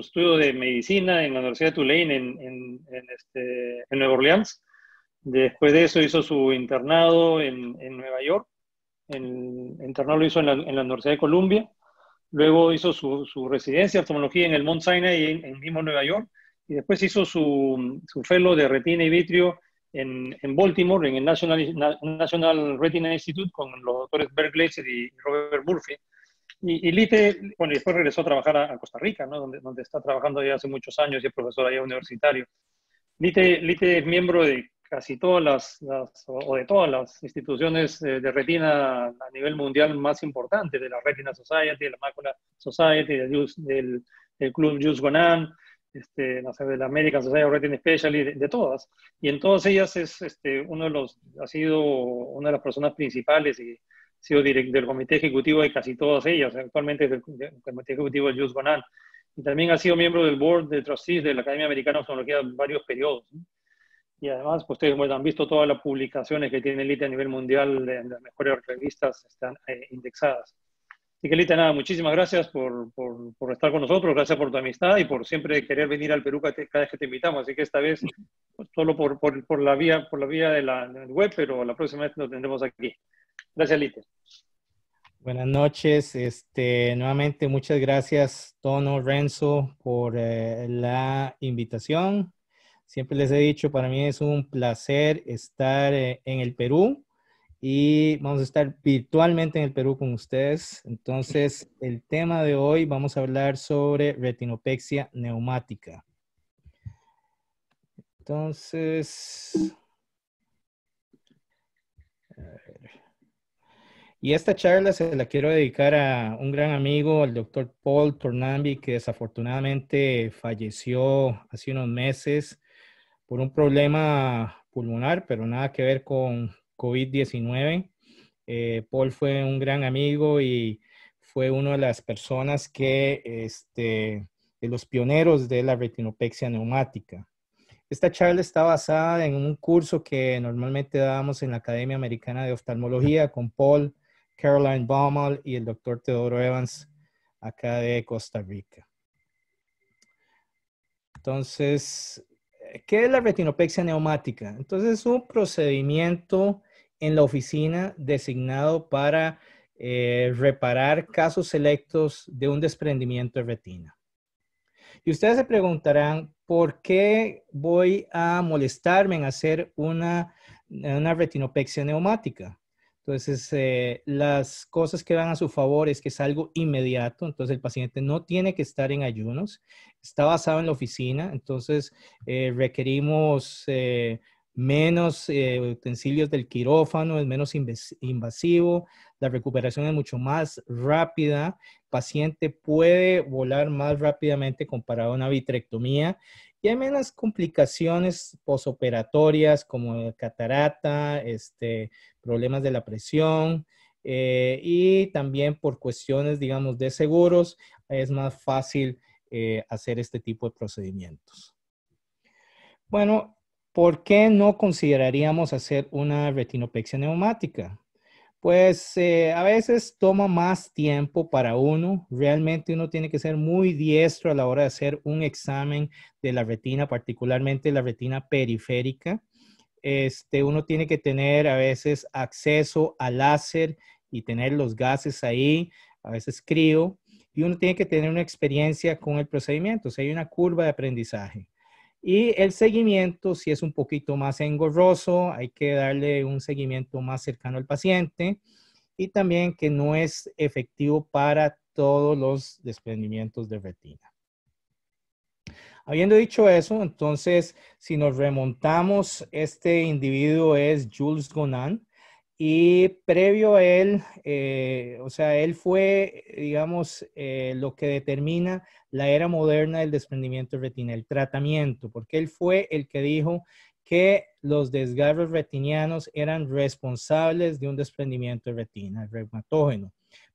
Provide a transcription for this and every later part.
estudio de medicina en la Universidad de Tulane en, en, en, este, en Nueva Orleans. Después de eso hizo su internado en, Nueva York. El internado lo hizo en la, Universidad de Columbia. Luego hizo su, su residencia de oftalmología en el Mount Sinai en, mismo Nueva York. Y después hizo su, su fellow de retina y vitrio en, en, Baltimore, en el National, Retina Institute, con los doctores Berg y Robert Murphy, y, Lite, bueno, después regresó a trabajar a, Costa Rica, ¿no? donde, está trabajando ya hace muchos años y es profesor allá universitario. Lite, es miembro de casi todas las, o de todas las instituciones eh, de retina a nivel mundial más importantes, de la Retina Society, de la Macula Society, del, Club Jus Gonan, este, de la American Society of Retina Specialty, de, de, todas. Y en todas ellas es este, uno de los, ha sido una de las personas principales y sido del comité ejecutivo de casi todas ellas, actualmente es del, comité ejecutivo de Jules Bonan, y también ha sido miembro del board de trustees de la Academia Americana de Oftalmología en varios periodos. Y además, pues, ustedes han visto todas las publicaciones que tiene Elite a nivel mundial, en las mejores revistas están eh, indexadas. Así que Lita, nada, muchísimas gracias por, por, por, estar con nosotros, gracias por tu amistad y por siempre querer venir al Perú cada vez que te invitamos. Así que esta vez pues, solo por, por, la vía, por la vía de la, web, pero la próxima vez lo tendremos aquí. Gracias, Lito. Buenas noches. Este, nuevamente, muchas gracias, Tono, Renzo, por eh, la invitación. Siempre les he dicho, para mí es un placer estar eh, en el Perú y vamos a estar virtualmente en el Perú con ustedes. Entonces, el tema de hoy vamos a hablar sobre retinopexia neumática. Entonces, y esta charla se la quiero dedicar a un gran amigo, el doctor Paul Tornambi, que desafortunadamente falleció hace unos meses por un problema pulmonar, pero nada que ver con COVID-19. Eh, Paul fue un gran amigo y fue una de las personas que, este, de los pioneros de la retinopexia neumática. Esta charla está basada en un curso que normalmente dábamos en la Academia Americana de Oftalmología con Paul Caroline Baumal y el doctor Teodoro Evans, acá de Costa Rica. Entonces, ¿qué es la retinopexia neumática? Entonces, es un procedimiento en la oficina designado para eh, reparar casos selectos de un desprendimiento de retina. Y ustedes se preguntarán, ¿por qué voy a molestarme en hacer una, una retinopexia neumática? Entonces, eh, las cosas que van a su favor es que es algo inmediato, entonces el paciente no tiene que estar en ayunos, está basado en la oficina, entonces eh, requerimos eh, menos utensilios del quirófano, es menos invasivo, la recuperación es mucho más rápida, el paciente puede volar más rápidamente comparado a una vitrectomía. Y hay menos complicaciones posoperatorias como catarata, este, problemas de la presión eh, y también por cuestiones, digamos, de seguros, es más fácil eh, hacer este tipo de procedimientos. Bueno, ¿por qué no consideraríamos hacer una retinopexia neumática? Pues eh, a veces toma más tiempo para uno. Realmente uno tiene que ser muy diestro a la hora de hacer un examen de la retina, particularmente la retina periférica. Este, uno tiene que tener a veces acceso al láser y tener los gases ahí, a veces crío, y uno tiene que tener una experiencia con el procedimiento, o sea, hay una curva de aprendizaje. Y el seguimiento, si es un poquito más engorroso, hay que darle un seguimiento más cercano al paciente y también que no es efectivo para todos los desprendimientos de retina. Habiendo dicho eso, entonces, si nos remontamos, este individuo es Jules Gonan y previo a él, eh, o sea, él fue, digamos, eh, lo que determina la era moderna del desprendimiento de retina, el tratamiento, porque él fue el que dijo que los desgarros retinianos eran responsables de un desprendimiento de retina, el reumatógeno.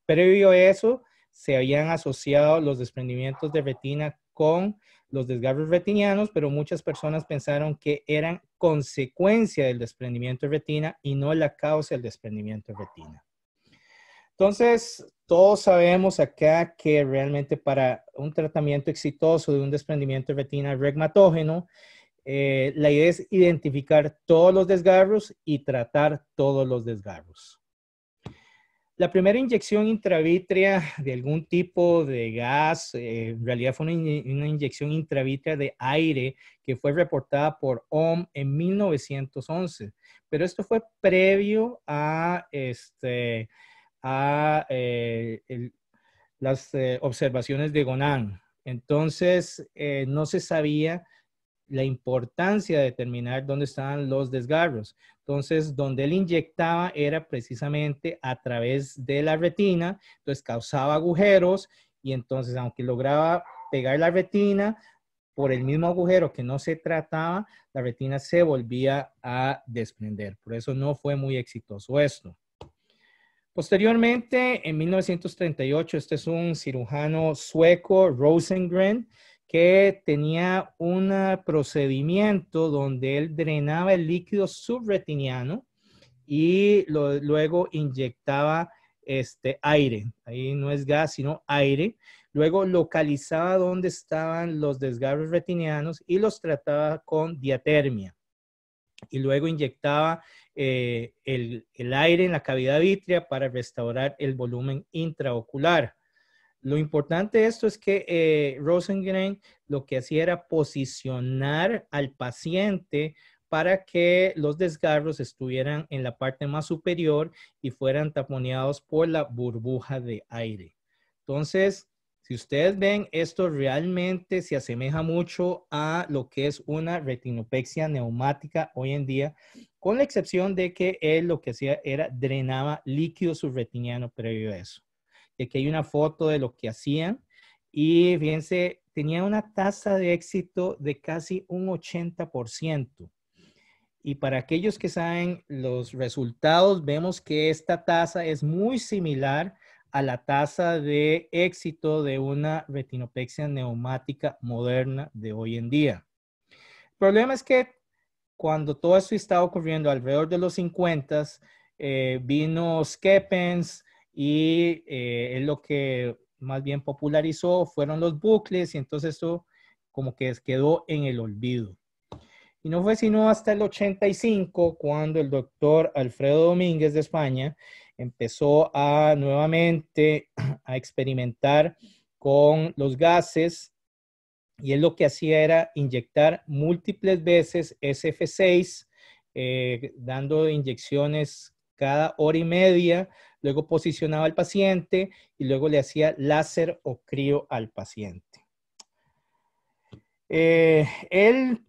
Previo a eso, se habían asociado los desprendimientos de retina con los desgarros retinianos, pero muchas personas pensaron que eran consecuencia del desprendimiento de retina y no la causa del desprendimiento de retina. Entonces, todos sabemos acá que realmente para un tratamiento exitoso de un desprendimiento de retina regmatógeno, eh, la idea es identificar todos los desgarros y tratar todos los desgarros. La primera inyección intravítrea de algún tipo de gas, eh, en realidad fue una, inyección intravítrea de aire que fue reportada por OM en 1911, pero esto fue previo a, este, eh, las eh, observaciones de Gonan. Entonces, no se sabía la importancia de determinar dónde estaban los desgarros. Entonces, donde él inyectaba era precisamente a través de la retina, entonces causaba agujeros y entonces, aunque lograba pegar la retina, por el mismo agujero que no se trataba, la retina se volvía a desprender. Por eso no fue muy exitoso esto. Posteriormente, en 1938, este es un cirujano sueco, Rosengren, que tenía un procedimiento donde él drenaba el líquido subretiniano y luego inyectaba este aire. Ahí no es gas, sino aire. Luego localizaba dónde estaban los desgarros retinianos y los trataba con diatermia. Y luego inyectaba eh, el, el aire en la cavidad vítrea para restaurar el volumen intraocular. Lo importante de esto es que eh, Rosengren lo que hacía era posicionar al paciente para que los desgarros estuvieran en la parte más superior y fueran taponeados por la burbuja de aire. Entonces, si ustedes ven, esto realmente se asemeja mucho a lo que es una retinopexia neumática hoy en día, con la excepción de que él lo que hacía era drenaba líquido subretiniano previo a eso aquí hay una foto de lo que hacían y fíjense, tenía una tasa de éxito de casi un 80%. Y para aquellos que saben los resultados, vemos que esta tasa es muy similar a la tasa de éxito de una retinopexia neumática moderna de hoy en día. El problema es que cuando todo esto estaba ocurriendo alrededor de los 50, eh, vino Skeppens, y es eh, lo que más bien popularizó fueron los bucles y entonces eso como que quedó en el olvido. Y no fue sino hasta el 85 cuando el doctor Alfredo Domínguez de España empezó a nuevamente a experimentar con los gases y él lo que hacía era inyectar múltiples veces SF6, eh, dando inyecciones cada hora y media luego posicionaba al paciente y luego le hacía láser o crío al paciente. Eh, él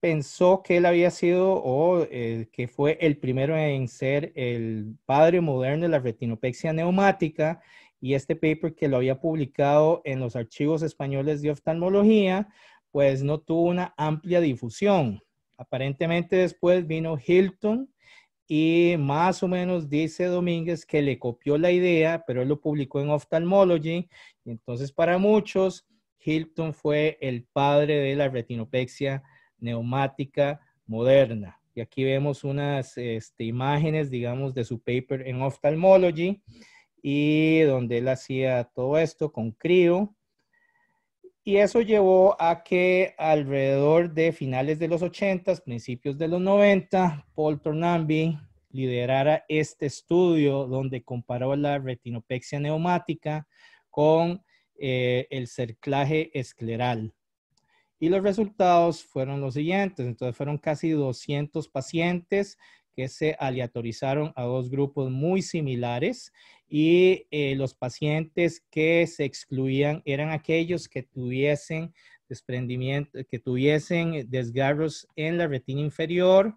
pensó que él había sido o eh, que fue el primero en ser el padre moderno de la retinopexia neumática y este paper que lo había publicado en los archivos españoles de oftalmología, pues no tuvo una amplia difusión. Aparentemente después vino Hilton y más o menos dice Domínguez que le copió la idea, pero él lo publicó en Ophthalmology. entonces, para muchos, Hilton fue el padre de la retinopexia neumática moderna. Y aquí vemos unas este, imágenes, digamos, de su paper en Ophthalmology y donde él hacía todo esto con crío. Y eso llevó a que alrededor de finales de los 80, principios de los 90, Paul Tornambi liderara este estudio donde comparó la retinopexia neumática con eh, el cerclaje escleral. Y los resultados fueron los siguientes. Entonces fueron casi 200 pacientes que se aleatorizaron a dos grupos muy similares y eh, los pacientes que se excluían eran aquellos que tuviesen desprendimiento, que tuviesen desgarros en la retina inferior,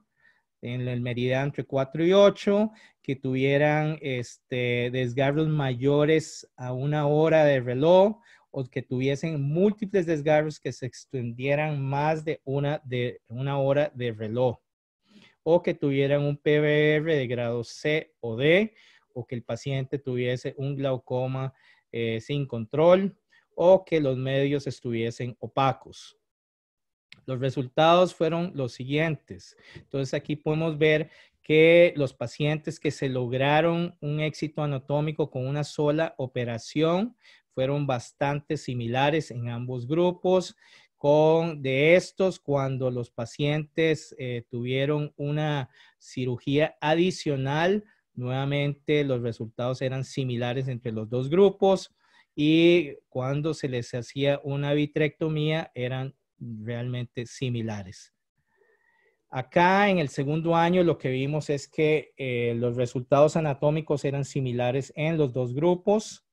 en el meridiano entre 4 y 8, que tuvieran este, desgarros mayores a una hora de reloj o que tuviesen múltiples desgarros que se extendieran más de una, de una hora de reloj o que tuvieran un PBR de grado C o D, o que el paciente tuviese un glaucoma eh, sin control, o que los medios estuviesen opacos. Los resultados fueron los siguientes. Entonces aquí podemos ver que los pacientes que se lograron un éxito anatómico con una sola operación fueron bastante similares en ambos grupos de estos cuando los pacientes eh, tuvieron una cirugía adicional. Nuevamente los resultados eran similares entre los dos grupos y cuando se les hacía una vitrectomía eran realmente similares. Acá en el segundo año lo que vimos es que eh, los resultados anatómicos eran similares en los dos grupos.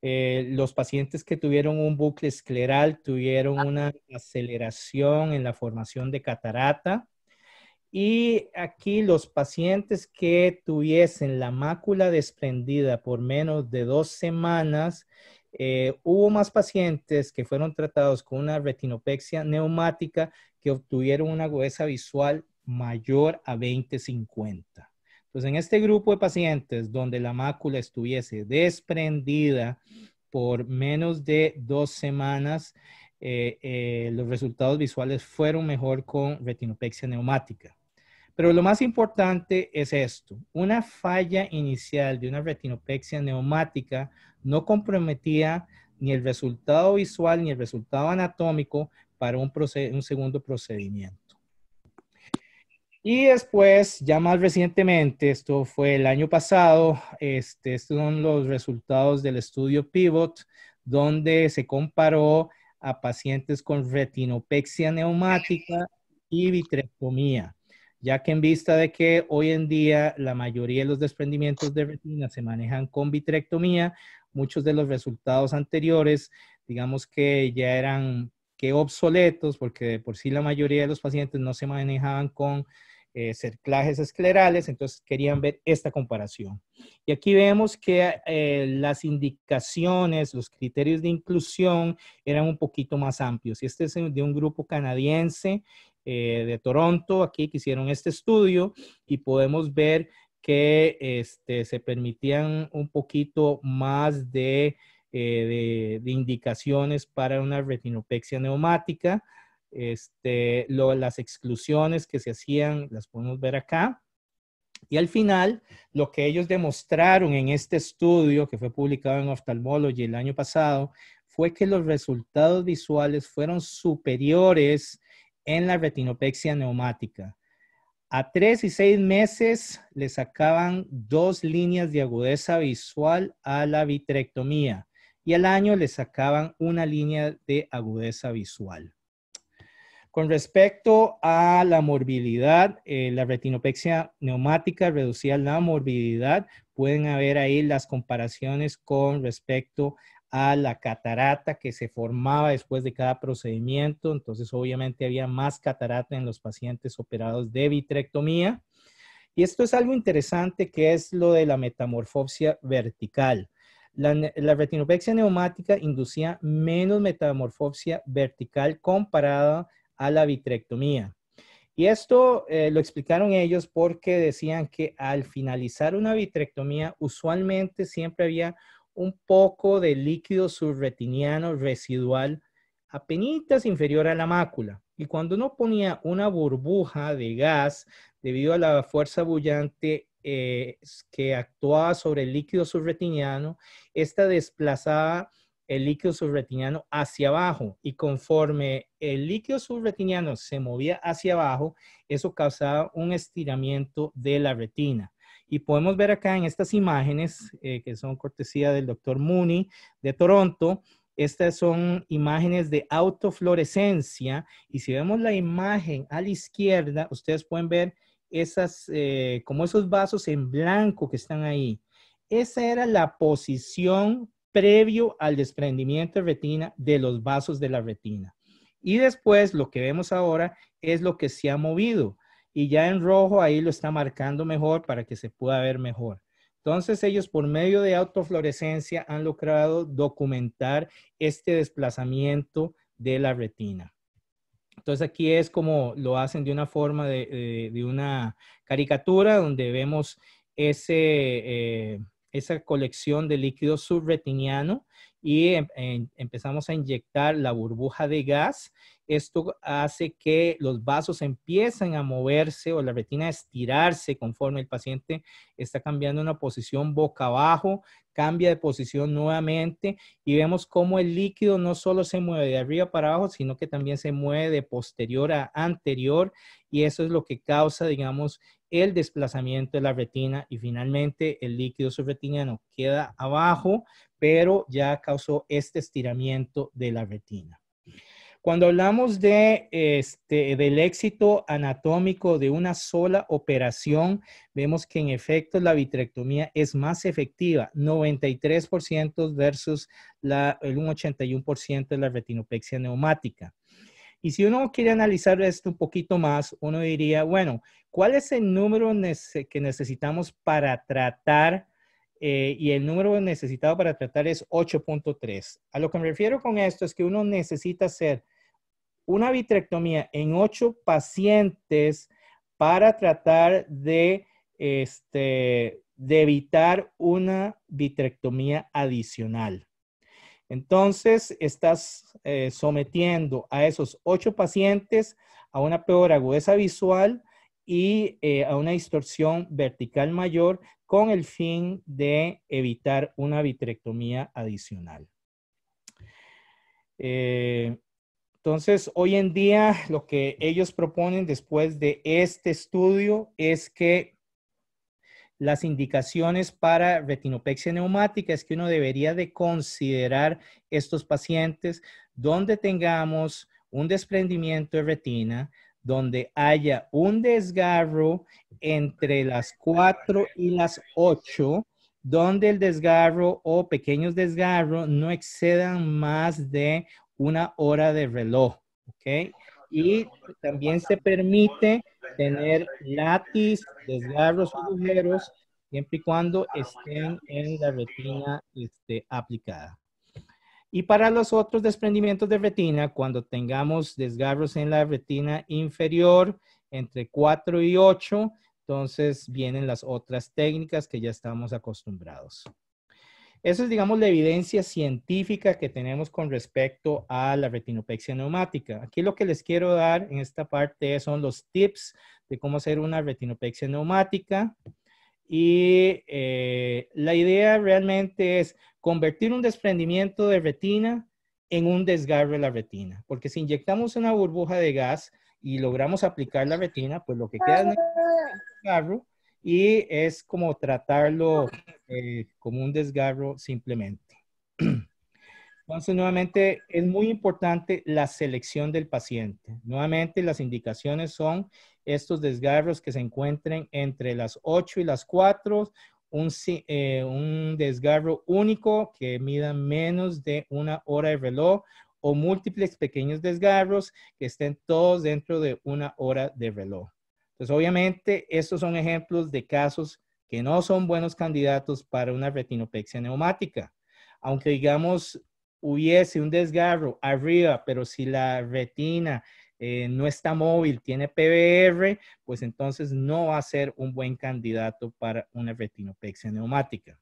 Eh, los pacientes que tuvieron un bucle escleral tuvieron ah. una aceleración en la formación de catarata. Y aquí los pacientes que tuviesen la mácula desprendida por menos de dos semanas, eh, hubo más pacientes que fueron tratados con una retinopexia neumática que obtuvieron una agudeza visual mayor a 20-50. Pues en este grupo de pacientes donde la mácula estuviese desprendida por menos de dos semanas, eh, eh, los resultados visuales fueron mejor con retinopexia neumática. Pero lo más importante es esto, una falla inicial de una retinopexia neumática no comprometía ni el resultado visual ni el resultado anatómico para un segundo procedimiento. Y después, ya más recientemente, esto fue el año pasado, este, estos son los resultados del estudio Pivot, donde se comparó a pacientes con retinopexia neumática y vitrectomía, ya que en vista de que hoy en día la mayoría de los desprendimientos de retina se manejan con vitrectomía, muchos de los resultados anteriores, digamos que ya eran que obsoletos, porque por sí la mayoría de los pacientes no se manejaban con eh, cerclajes esclerales, entonces querían ver esta comparación. Y aquí vemos que eh, las indicaciones, los criterios de inclusión eran un poquito más amplios. Y este es de un grupo canadiense eh, de Toronto, aquí que hicieron este estudio y podemos ver que este, se permitían un poquito más de indicaciones para una retinopexia neumática. Este, las exclusiones que se hacían las podemos ver acá. Y al final, lo que ellos demostraron en este estudio que fue publicado en Ophthalmology el año pasado fue que los resultados visuales fueron superiores en la retinopexia neumática. A tres y seis meses le sacaban dos líneas de agudeza visual a la vitrectomía y al año le sacaban una línea de agudeza visual. Con respecto a la morbilidad, eh, la retinopexia neumática reducía la morbilidad. Pueden haber ahí las comparaciones con respecto a la catarata que se formaba después de cada procedimiento. Entonces, obviamente había más catarata en los pacientes operados de vitrectomía. Y esto es algo interesante que es lo de la metamorfopsia vertical. La, retinopexia neumática inducía menos metamorfopsia vertical comparada a la vitrectomía. Y esto eh, lo explicaron ellos porque decían que al finalizar una vitrectomía, usualmente siempre había un poco de líquido subretiniano residual apenas inferior a la mácula. Y cuando uno ponía una burbuja de gas debido a la fuerza bullante eh, que actuaba sobre el líquido subretiniano, esta desplazaba el líquido subretiniano hacia abajo y conforme el líquido subretiniano se movía hacia abajo, eso causaba un estiramiento de la retina. Y podemos ver acá en estas imágenes, eh, que son cortesía del doctor Mooney de Toronto, estas son imágenes de autofluorescencia. Y si vemos la imagen a la izquierda, ustedes pueden ver esas, eh, como esos vasos en blanco que están ahí. Esa era la posición previo al desprendimiento de retina de los vasos de la retina. Y después lo que vemos ahora es lo que se ha movido. Y ya en rojo ahí lo está marcando mejor para que se pueda ver mejor. Entonces ellos por medio de autofluorescencia han logrado documentar este desplazamiento de la retina. Entonces aquí es como lo hacen de una forma de, una caricatura donde vemos ese, eh, esa colección de líquido subretiniano y em, empezamos a inyectar la burbuja de gas esto hace que los vasos empiecen a moverse o la retina a estirarse conforme el paciente está cambiando una posición boca abajo, cambia de posición nuevamente y vemos cómo el líquido no solo se mueve de arriba para abajo, sino que también se mueve de posterior a anterior y eso es lo que causa, digamos, el desplazamiento de la retina y finalmente el líquido subretiniano queda abajo, pero ya causó este estiramiento de la retina. Cuando hablamos de, este, del éxito anatómico de una sola operación, vemos que en efecto la vitrectomía es más efectiva, 93% versus un el 81% de la retinopexia neumática. Y si uno quiere analizar esto un poquito más, uno diría, bueno, ¿cuál es el número que necesitamos para tratar eh, y el número necesitado para tratar es 8.3. A lo que me refiero con esto es que uno necesita hacer una vitrectomía en 8 pacientes para tratar este, de, evitar una vitrectomía adicional. Entonces, estás eh, sometiendo a esos 8 pacientes a una peor agudeza visual, y eh, a una distorsión vertical mayor con el fin de evitar una vitrectomía adicional. Eh, entonces, hoy en día lo que ellos proponen después de este estudio es que las indicaciones para retinopexia neumática es que uno debería de considerar estos pacientes donde tengamos un desprendimiento de retina, donde haya un desgarro entre las 4 y las 8, donde el desgarro o pequeños desgarros no excedan más de una hora de reloj. Y también se permite tener latis, desgarros, o agujeros, siempre y cuando estén en la retina este, aplicada. Y para los otros desprendimientos de retina, cuando tengamos desgarros en la retina inferior entre 4 y 8, entonces vienen las otras técnicas que ya estamos acostumbrados. Esa es, digamos, la evidencia científica que tenemos con respecto a la retinopexia neumática. Aquí lo que les quiero dar en esta parte son los tips de cómo hacer una retinopexia neumática. Y eh, la idea realmente es convertir un desprendimiento de retina en un desgarro de la retina, porque si inyectamos una burbuja de gas y logramos aplicar la retina, pues lo que queda es un desgarro y es como tratarlo eh, como un desgarro simplemente. Entonces, nuevamente, es muy importante la selección del paciente. Nuevamente, las indicaciones son estos desgarros que se encuentren entre las 8 y las 4, eh, un, desgarro único que mida menos de una hora de reloj o múltiples pequeños desgarros que estén todos dentro de una hora de reloj. Entonces, obviamente, estos son ejemplos de casos que no son buenos candidatos para una retinopexia neumática. Aunque digamos, hubiese un desgarro arriba, pero si la retina eh, no está móvil, tiene PBR, pues entonces no va a ser un buen candidato para una retinopexia neumática.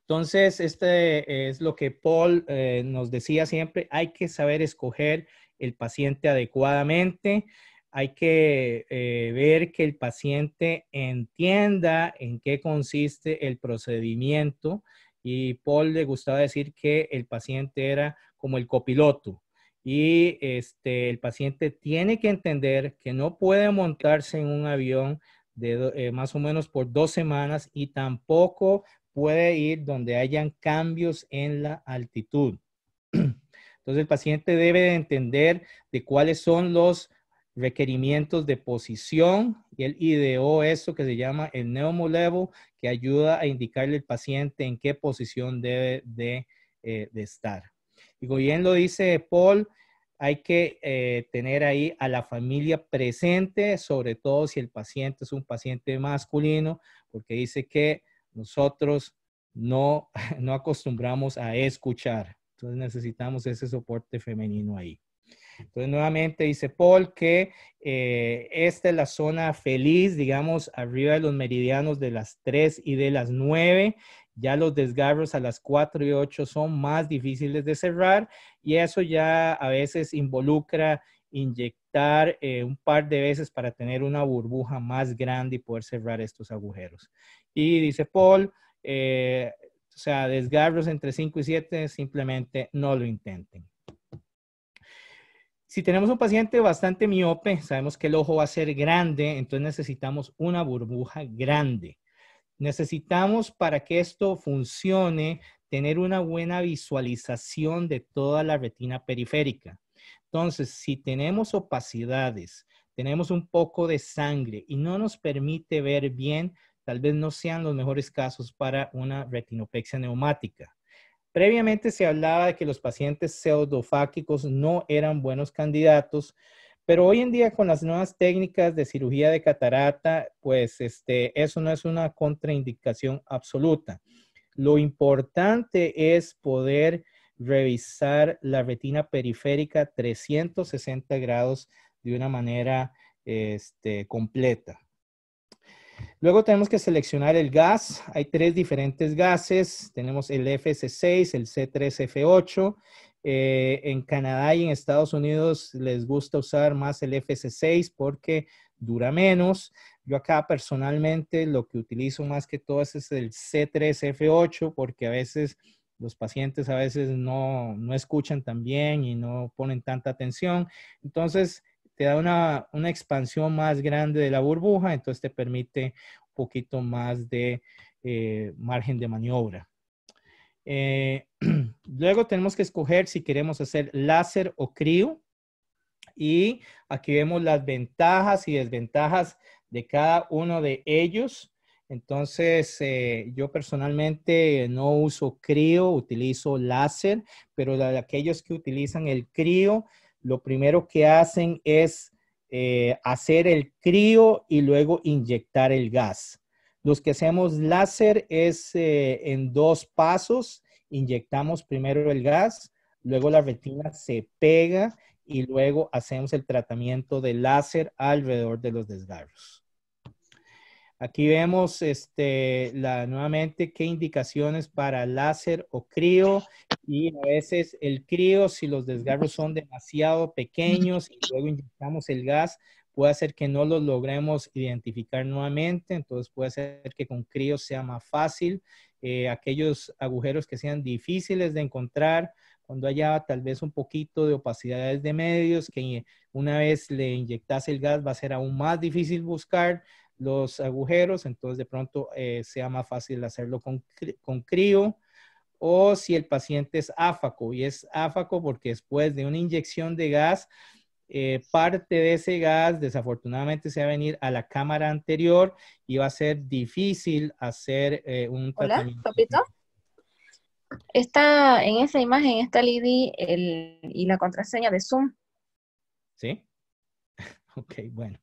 Entonces, este es lo que Paul eh, nos decía siempre, hay que saber escoger el paciente adecuadamente, hay que eh, ver que el paciente entienda en qué consiste el procedimiento, y Paul le gustaba decir que el paciente era como el copiloto y este, el paciente tiene que entender que no puede montarse en un avión de eh, más o menos por dos semanas y tampoco puede ir donde hayan cambios en la altitud. Entonces el paciente debe entender de cuáles son los requerimientos de posición y él ideó eso que se llama el Neomolevo que ayuda a indicarle al paciente en qué posición debe de, eh, estar. Y bien lo dice Paul, hay que eh, tener ahí a la familia presente, sobre todo si el paciente es un paciente masculino, porque dice que nosotros no, no acostumbramos a escuchar. Entonces necesitamos ese soporte femenino ahí. Entonces, nuevamente dice Paul que eh, esta es la zona feliz, digamos, arriba de los meridianos de las 3 y de las 9. Ya los desgarros a las 4 y 8 son más difíciles de cerrar y eso ya a veces involucra inyectar eh, un par de veces para tener una burbuja más grande y poder cerrar estos agujeros. Y dice Paul, eh, o sea, desgarros entre 5 y 7 simplemente no lo intenten. Si tenemos un paciente bastante miope, sabemos que el ojo va a ser grande, entonces necesitamos una burbuja grande. Necesitamos para que esto funcione tener una buena visualización de toda la retina periférica. Entonces, si tenemos opacidades, tenemos un poco de sangre y no nos permite ver bien, tal vez no sean los mejores casos para una retinopexia neumática. Previamente se hablaba de que los pacientes pseudofácticos no eran buenos candidatos, pero hoy en día con las nuevas técnicas de cirugía de catarata, pues este, eso no es una contraindicación absoluta. Lo importante es poder revisar la retina periférica 360 grados de una manera este, completa. Luego tenemos que seleccionar el gas. Hay tres diferentes gases. Tenemos el FS6, el C3F8. Eh, en Canadá y en Estados Unidos les gusta usar más el FS6 porque dura menos. Yo acá personalmente lo que utilizo más que todo es el C3F8 porque a veces los pacientes a veces no, no escuchan tan bien y no ponen tanta atención. Entonces, te da una, expansión más grande de la burbuja, entonces te permite un poquito más de eh, margen de maniobra. Eh, luego tenemos que escoger si queremos hacer láser o crío. Y aquí vemos las ventajas y desventajas de cada uno de ellos. Entonces, eh, yo personalmente no uso crío, utilizo láser, pero aquellos que utilizan el crío, lo primero que hacen es eh, hacer el crío y luego inyectar el gas. Los que hacemos láser es eh, en dos pasos, inyectamos primero el gas, luego la retina se pega y luego hacemos el tratamiento de láser alrededor de los desgarros. Aquí vemos este, la, nuevamente qué indicaciones para láser o crío y a veces el crío, si los desgarros son demasiado pequeños y luego inyectamos el gas, puede ser que no los logremos identificar nuevamente, entonces puede ser que con crío sea más fácil. Eh, aquellos agujeros que sean difíciles de encontrar, cuando haya tal vez un poquito de opacidades de medios, que una vez le inyectase el gas va a ser aún más difícil buscar los agujeros, entonces de pronto eh, sea más fácil hacerlo con, crío o si el paciente es áfaco y es áfaco porque después de una inyección de gas, eh, parte de ese gas desafortunadamente se va a venir a la cámara anterior y va a ser difícil hacer eh, un papito. Está en esa imagen, está el y la contraseña de Zoom. ¿Sí? Ok, bueno.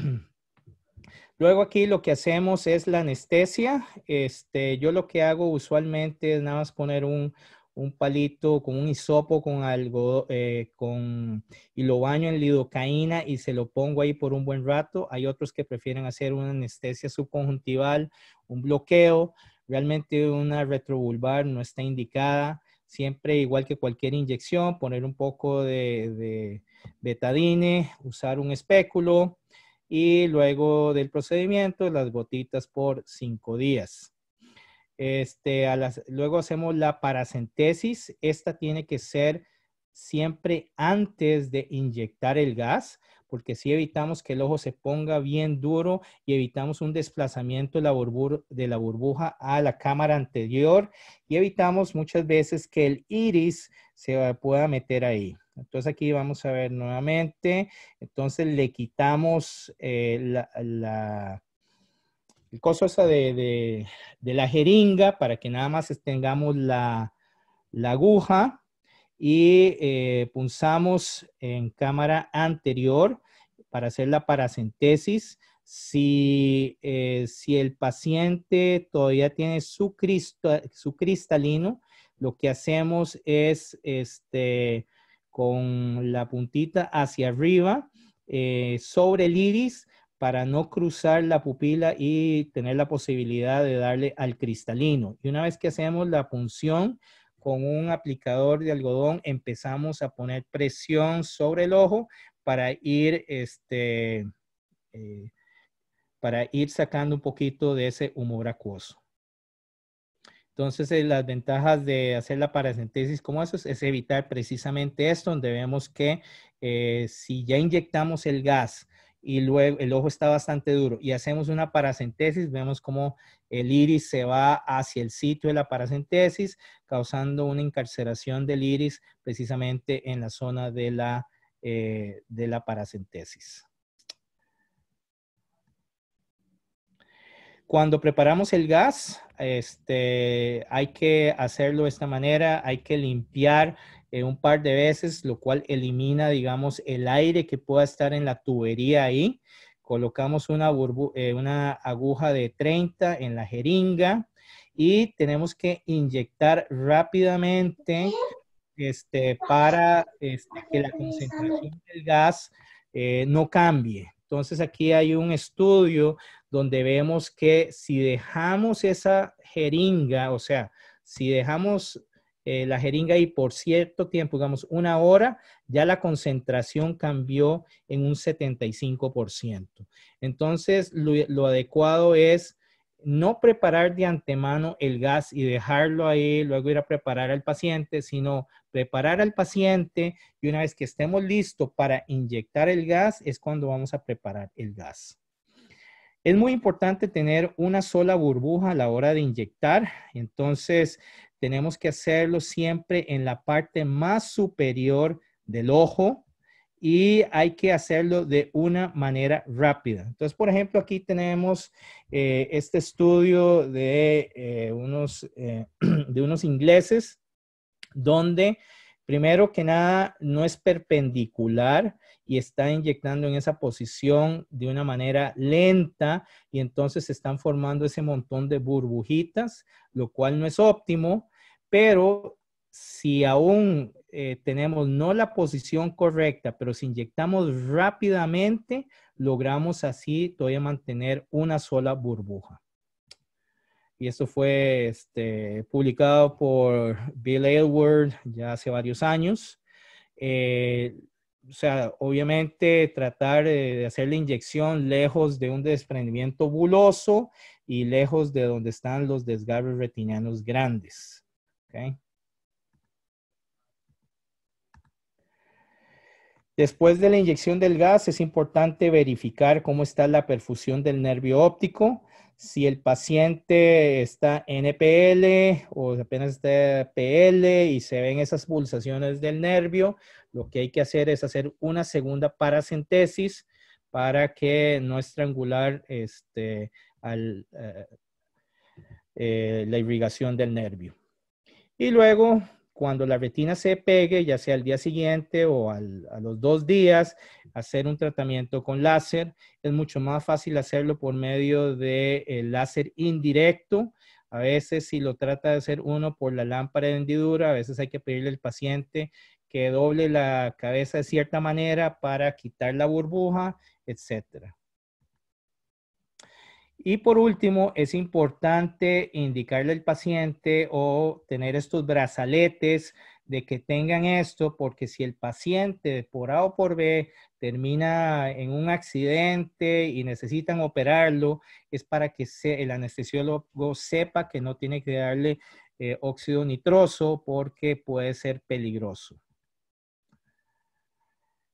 Luego aquí lo que hacemos es la anestesia. Este, yo lo que hago usualmente es nada más poner un, un palito con un hisopo con algo, eh, con, y lo baño en lidocaína y se lo pongo ahí por un buen rato. Hay otros que prefieren hacer una anestesia subconjuntival, un bloqueo. Realmente una retrovulvar no está indicada. Siempre, igual que cualquier inyección, poner un poco de, de betadine, usar un espéculo y luego del procedimiento las gotitas por cinco días. Este, luego hacemos la paracentesis. Esta tiene que ser siempre antes de inyectar el gas, porque si evitamos que el ojo se ponga bien duro y evitamos un desplazamiento la, de la burbuja a la cámara anterior y evitamos muchas veces que el iris se pueda meter ahí. Entonces aquí vamos a ver nuevamente. Entonces le quitamos eh, la, la, el coso de, de, la jeringa para que nada más tengamos la, la aguja y eh, punzamos en cámara anterior para hacer la paracentesis. Si, eh, si el paciente todavía tiene su, su cristalino, lo que hacemos es este, con la puntita hacia arriba eh, sobre el iris para no cruzar la pupila y tener la posibilidad de darle al cristalino. Y una vez que hacemos la punción con un aplicador de algodón, empezamos a poner presión sobre el ojo para ir, este, eh, para ir sacando un poquito de ese humor acuoso. Entonces, eh, las ventajas de hacer la paracentesis como eso es, evitar precisamente esto, donde vemos que eh, si ya inyectamos el gas y luego el ojo está bastante duro y hacemos una paracentesis, vemos cómo el iris se va hacia el sitio de la paracentesis, causando una encarceración del iris precisamente en la zona de la, eh, de la paracentesis. Cuando preparamos el gas, este, hay que hacerlo de esta manera, hay que limpiar eh, un par de veces, lo cual elimina, digamos, el aire que pueda estar en la tubería ahí. Colocamos una, eh, aguja de 30 en la jeringa y tenemos que inyectar rápidamente este, para este, que la concentración del gas eh, no cambie. Entonces aquí hay un estudio donde vemos que si dejamos esa jeringa, o sea, si dejamos eh, la jeringa y por cierto tiempo, digamos una hora, ya la concentración cambió en un 75%. Entonces, lo, lo, adecuado es no preparar de antemano el gas y dejarlo ahí, luego ir a preparar al paciente, sino preparar al paciente y una vez que estemos listos para inyectar el gas es cuando vamos a preparar el gas. Es muy importante tener una sola burbuja a la hora de inyectar, entonces tenemos que hacerlo siempre en la parte más superior del ojo y hay que hacerlo de una manera rápida. Entonces, por ejemplo, aquí tenemos eh, este estudio de, eh, unos, eh, de unos ingleses donde primero que nada no es perpendicular y está inyectando en esa posición de una manera lenta y entonces se están formando ese montón de burbujitas, lo cual no es óptimo, pero si aún eh, tenemos no la posición correcta, pero si inyectamos rápidamente, logramos así todavía mantener una sola burbuja y esto fue este, publicado por Bill Aylward ya hace varios años. Eh, o sea, obviamente tratar de hacer la inyección lejos de un desprendimiento buloso y lejos de donde están los desgarros retinianos grandes. Después de la inyección del gas es importante verificar cómo está la perfusión del nervio óptico si el paciente está NPL e o apenas está e PL y se ven esas pulsaciones del nervio, lo que hay que hacer es hacer una segunda paracentesis para que no estrangular este, eh, eh, la irrigación del nervio. Y luego cuando la retina se pegue, ya sea al día siguiente o a los dos días, hacer un tratamiento con láser. Es mucho más fácil hacerlo por medio de láser indirecto. A veces si lo trata de hacer uno por la lámpara de hendidura, a veces hay que pedirle al paciente que doble la cabeza de cierta manera para quitar la burbuja, etcétera. Y por último, es importante indicarle al paciente o tener estos brazaletes de que tengan esto, porque si el paciente por A o por B termina en un accidente y necesitan operarlo, es para que el anestesiólogo sepa que no tiene que darle eh, óxido nitroso porque puede ser peligroso.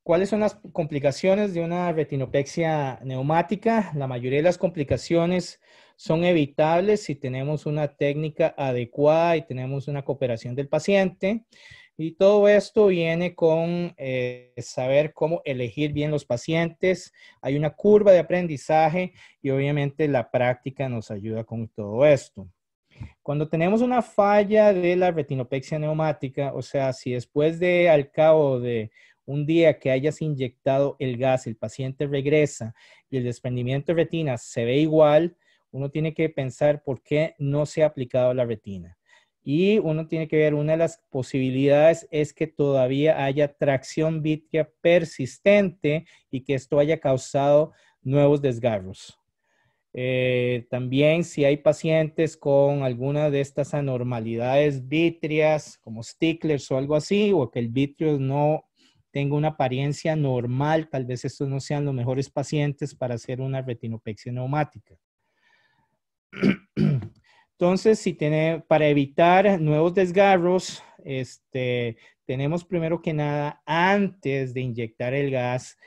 ¿Cuáles son las complicaciones de una retinopexia neumática? La mayoría de las complicaciones son evitables si tenemos una técnica adecuada y tenemos una cooperación del paciente. Y todo esto viene con eh, saber cómo elegir bien los pacientes. Hay una curva de aprendizaje y obviamente la práctica nos ayuda con todo esto. Cuando tenemos una falla de la retinopexia neumática, o sea, si después de al cabo de un día que hayas inyectado el gas, el paciente regresa y el desprendimiento de retina se ve igual, uno tiene que pensar por qué no se ha aplicado la retina. Y uno tiene que ver, una de las posibilidades es que todavía haya tracción vitrea persistente y que esto haya causado nuevos desgarros. Eh, también si hay pacientes con alguna de estas anormalidades vitreas, como sticklers o algo así, o que el vitrio no tenga una apariencia normal, tal vez estos no sean los mejores pacientes para hacer una retinopexia neumática. Entonces, si tiene, para evitar nuevos desgarros, este, tenemos primero que nada, antes de inyectar el gas,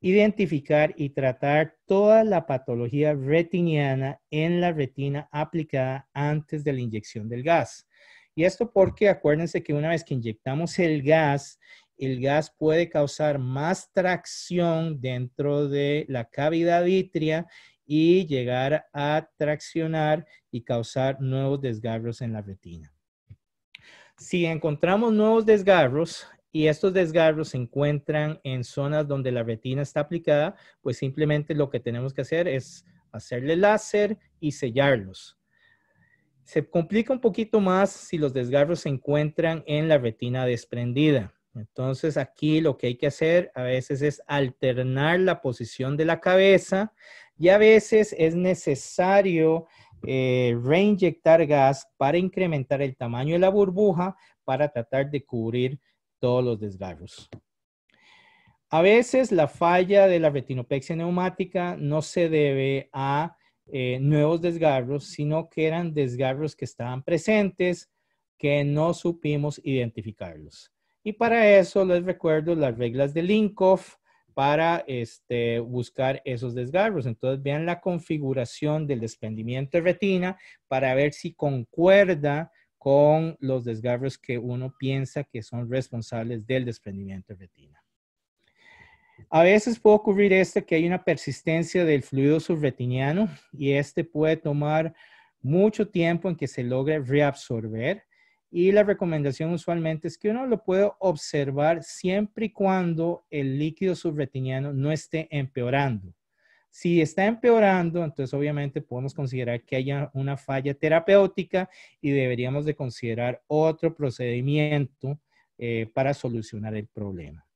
identificar y tratar toda la patología retiniana en la retina aplicada antes de la inyección del gas. Y esto porque acuérdense que una vez que inyectamos el gas, el gas puede causar más tracción dentro de la cavidad vitrea y llegar a traccionar y causar nuevos desgarros en la retina. Si encontramos nuevos desgarros y estos desgarros se encuentran en zonas donde la retina está aplicada, pues simplemente lo que tenemos que hacer es hacerle láser y sellarlos. Se complica un poquito más si los desgarros se encuentran en la retina desprendida. Entonces aquí lo que hay que hacer a veces es alternar la posición de la cabeza y a veces es necesario eh, reinyectar gas para incrementar el tamaño de la burbuja para tratar de cubrir todos los desgarros. A veces la falla de la retinopexia neumática no se debe a eh, nuevos desgarros, sino que eran desgarros que estaban presentes que no supimos identificarlos. Y para eso les recuerdo las reglas de Linkoff para este, buscar esos desgarros. Entonces vean la configuración del desprendimiento de retina para ver si concuerda con los desgarros que uno piensa que son responsables del desprendimiento de retina. A veces puede ocurrir esto, que hay una persistencia del fluido subretiniano y este puede tomar mucho tiempo en que se logre reabsorber. Y la recomendación usualmente es que uno lo puede observar siempre y cuando el líquido subretiniano no esté empeorando. Si está empeorando, entonces obviamente podemos considerar que haya una falla terapéutica y deberíamos de considerar otro procedimiento eh, para solucionar el problema.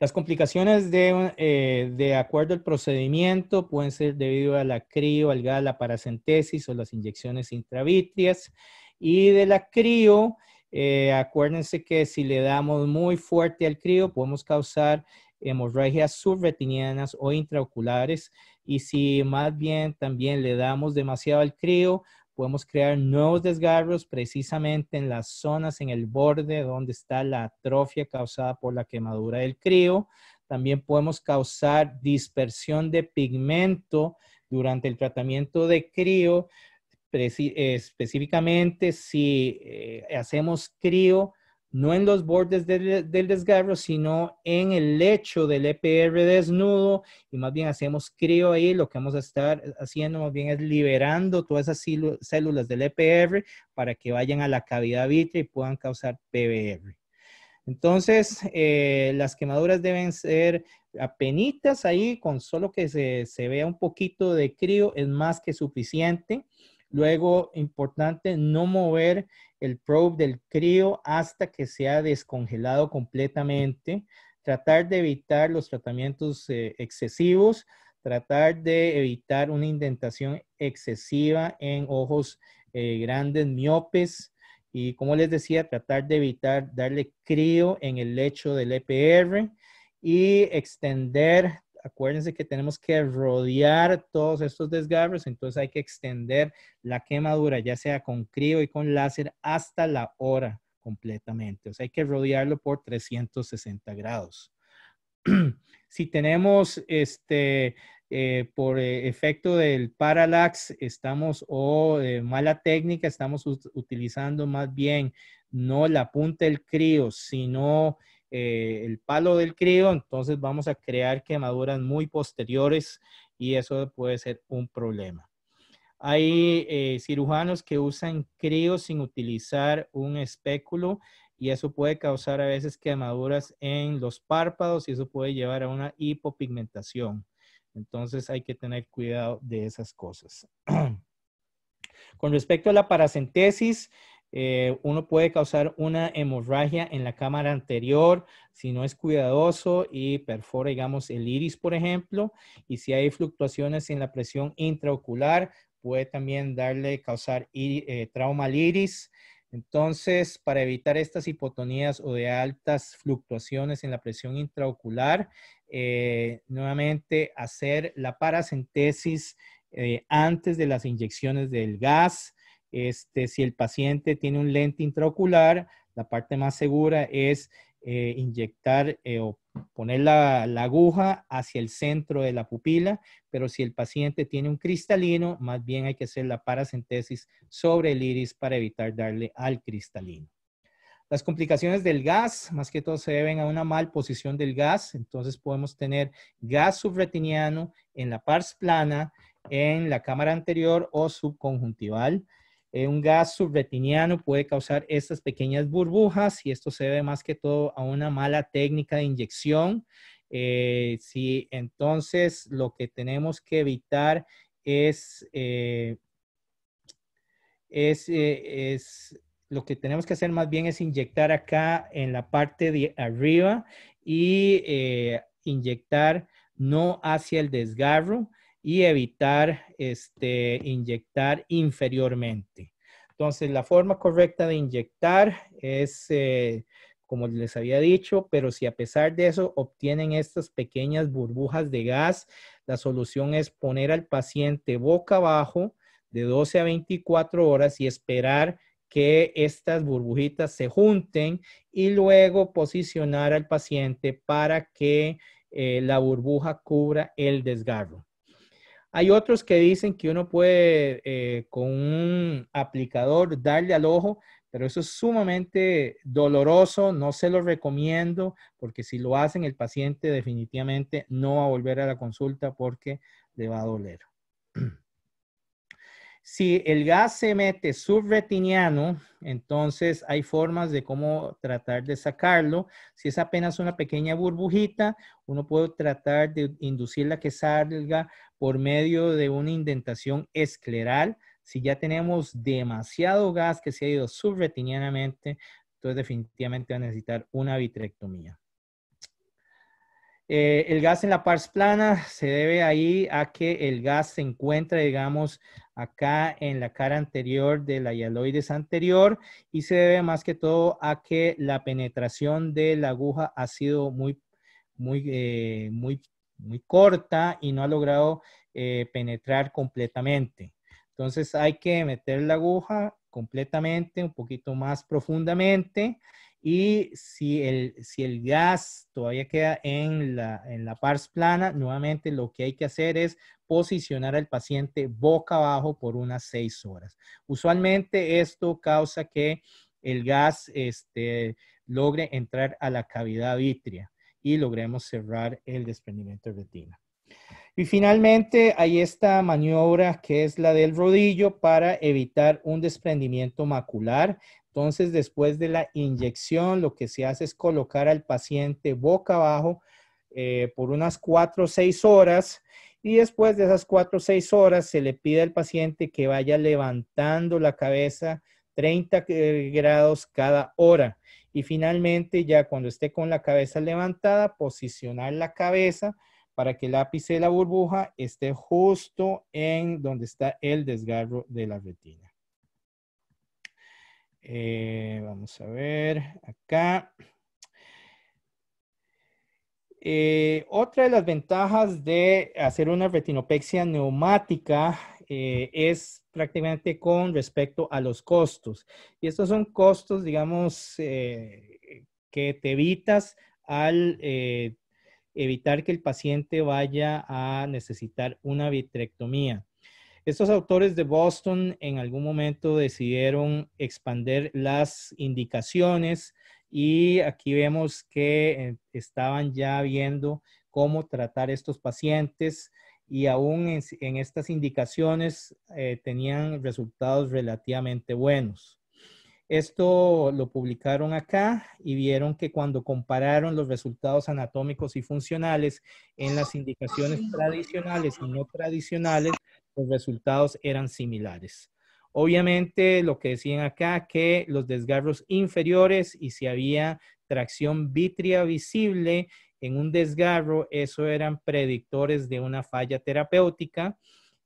Las complicaciones eh, de, acuerdo al procedimiento pueden ser debido a la crio, la paracentesis o las inyecciones intravitrias. Y de la crío, eh, acuérdense que si le damos muy fuerte al crío, podemos causar hemorragias subretinianas o intraoculares. Y si más bien también le damos demasiado al crío, podemos crear nuevos desgarros precisamente en las zonas en el borde donde está la atrofia causada por la quemadura del crío. También podemos causar dispersión de pigmento durante el tratamiento de crío, específicamente si eh, hacemos crío no en los bordes del, desgarro, sino en el lecho del EPR desnudo y más bien hacemos crío ahí, lo que vamos a estar haciendo más bien es liberando todas esas células del EPR para que vayan a la cavidad vitre y puedan causar PBR. Entonces, eh, las quemaduras deben ser apenitas ahí, con solo que se, se vea un poquito de crío, es más que suficiente. Luego, importante, no mover el probe del crío hasta que sea descongelado completamente. Tratar de evitar los tratamientos eh, excesivos. Tratar de evitar una indentación excesiva en ojos eh, grandes, miopes. Y como les decía, tratar de evitar darle crío en el lecho del EPR y extender acuérdense que tenemos que rodear todos estos desgarros, entonces hay que extender la quemadura, ya sea con crío y con láser, hasta la hora completamente. O sea, hay que rodearlo por 360 grados. si tenemos este, eh, por eh, efecto del parallax, estamos o eh, mala técnica, estamos utilizando más bien no la punta del crío, sino eh, el palo del crío, entonces vamos a crear quemaduras muy posteriores y eso puede ser un problema. Hay eh, cirujanos que usan crío sin utilizar un espéculo y eso puede causar a veces quemaduras en los párpados y eso puede llevar a una hipopigmentación. Entonces hay que tener cuidado de esas cosas. Con respecto a la paracentesis, eh, uno puede causar una hemorragia en la cámara anterior si no es cuidadoso y perfora, digamos, el iris, por ejemplo, y si hay fluctuaciones en la presión intraocular, puede también darle, causar eh, trauma al iris. Entonces, para evitar estas hipotonías o de altas fluctuaciones en la presión intraocular, eh, nuevamente hacer la paracentesis antes de las inyecciones del gas, este, si el paciente tiene un lente intraocular, la parte más segura es eh, inyectar eh, o poner la, aguja hacia el centro de la pupila, pero si el paciente tiene un cristalino, más bien hay que hacer la paracentesis sobre el iris para evitar darle al cristalino. Las complicaciones del gas, más que todo, se deben a una mal posición del gas, entonces podemos tener gas subretiniano en la pars plana, en la cámara anterior o subconjuntival. Eh, un gas subretiniano puede causar estas pequeñas burbujas y esto se debe más que todo a una mala técnica de inyección. Eh, si entonces lo que tenemos que evitar es, eh, es, lo que tenemos que hacer más bien es inyectar acá en la parte de arriba y inyectar no hacia el desgarro y evitar este, inyectar inferiormente. Entonces, la forma correcta de inyectar es, eh, como les había dicho, pero si a pesar de eso obtienen estas pequeñas burbujas de gas, la solución es poner al paciente boca abajo de 12 a 24 horas y esperar que estas burbujitas se junten y luego posicionar al paciente para que eh, la burbuja cubra el desgarro. Hay otros que dicen que uno puede eh, con un aplicador darle al ojo, pero eso es sumamente doloroso, no se lo recomiendo, porque si lo hacen el paciente definitivamente no va a volver a la consulta porque le va a doler. Si el gas se mete subretiniano, entonces hay formas de cómo tratar de sacarlo. Si es apenas una pequeña burbujita, uno puede tratar de inducirla que salga por medio de una indentación escleral. Si ya tenemos demasiado gas que se ha ido subretinianamente, entonces definitivamente va a necesitar una vitrectomía. Eh, el gas en la pars plana se debe ahí a que el gas se encuentra, digamos, acá en la cara anterior de la hialoides anterior y se debe más que todo a que la penetración de la aguja ha sido muy, muy, eh, muy, muy corta y no ha logrado eh, penetrar completamente. Entonces hay que meter la aguja completamente, un poquito más profundamente y si el, si el gas todavía queda en la, en pars plana, nuevamente lo que hay que hacer es posicionar al paciente boca abajo por unas seis horas. Usualmente esto causa que el gas este, logre entrar a la cavidad vítrea y logremos cerrar el desprendimiento de retina. Y finalmente hay esta maniobra que es la del rodillo para evitar un desprendimiento macular. Entonces, después de la inyección, lo que se hace es colocar al paciente boca abajo eh, por unas 4 o 6 horas y después de esas 4 o 6 horas se le pide al paciente que vaya levantando la cabeza 30 eh, grados cada hora. Y finalmente, ya cuando esté con la cabeza levantada, posicionar la cabeza para que el ápice de la burbuja esté justo en donde está el desgarro de la retina. Eh, vamos a ver, acá. Eh, otra de las ventajas de hacer una retinopexia neumática eh, es prácticamente con respecto a los costos. Y estos son costos, digamos, que te evitas al evitar que el paciente vaya a necesitar una vitrectomía. Estos autores de Boston en algún momento decidieron expander las indicaciones y aquí vemos que eh, estaban ya viendo cómo tratar estos pacientes y aún en, estas indicaciones eh, tenían resultados relativamente buenos. Esto lo publicaron acá y vieron que cuando compararon los resultados anatómicos y funcionales en las indicaciones tradicionales y no tradicionales, los resultados eran similares. Obviamente, lo que decían acá, que los desgarros inferiores y si había tracción vitrea visible en un desgarro, eso eran predictores de una falla terapéutica.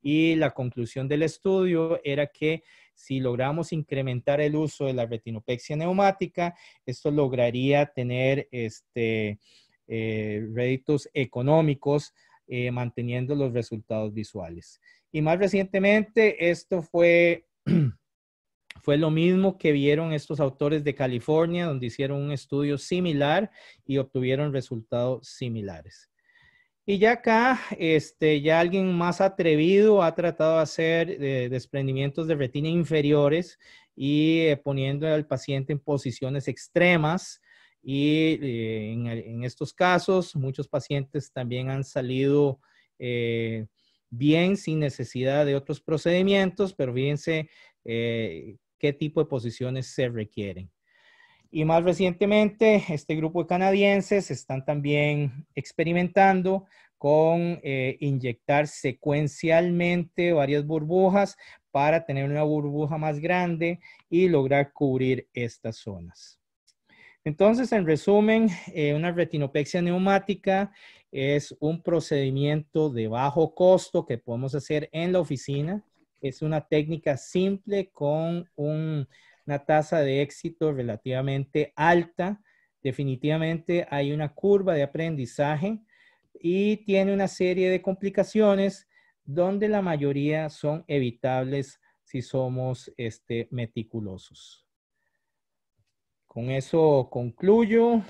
Y la conclusión del estudio era que si logramos incrementar el uso de la retinopexia neumática, esto lograría tener este, eh, réditos económicos eh, manteniendo los resultados visuales. Y más recientemente, esto fue, fue lo mismo que vieron estos autores de California, donde hicieron un estudio similar y obtuvieron resultados similares. Y ya acá, este, ya alguien más atrevido ha tratado de hacer eh, desprendimientos de retina inferiores y eh, poniendo al paciente en posiciones extremas. Y eh, en, estos casos, muchos pacientes también han salido bien sin necesidad de otros procedimientos, pero fíjense eh, qué tipo de posiciones se requieren. Y más recientemente, este grupo de canadienses están también experimentando con eh, inyectar secuencialmente varias burbujas para tener una burbuja más grande y lograr cubrir estas zonas. Entonces, en resumen, eh, una retinopexia neumática es un procedimiento de bajo costo que podemos hacer en la oficina. Es una técnica simple con una tasa de éxito relativamente alta. Definitivamente hay una curva de aprendizaje y tiene una serie de complicaciones donde la mayoría son evitables si somos este, meticulosos. Con eso concluyo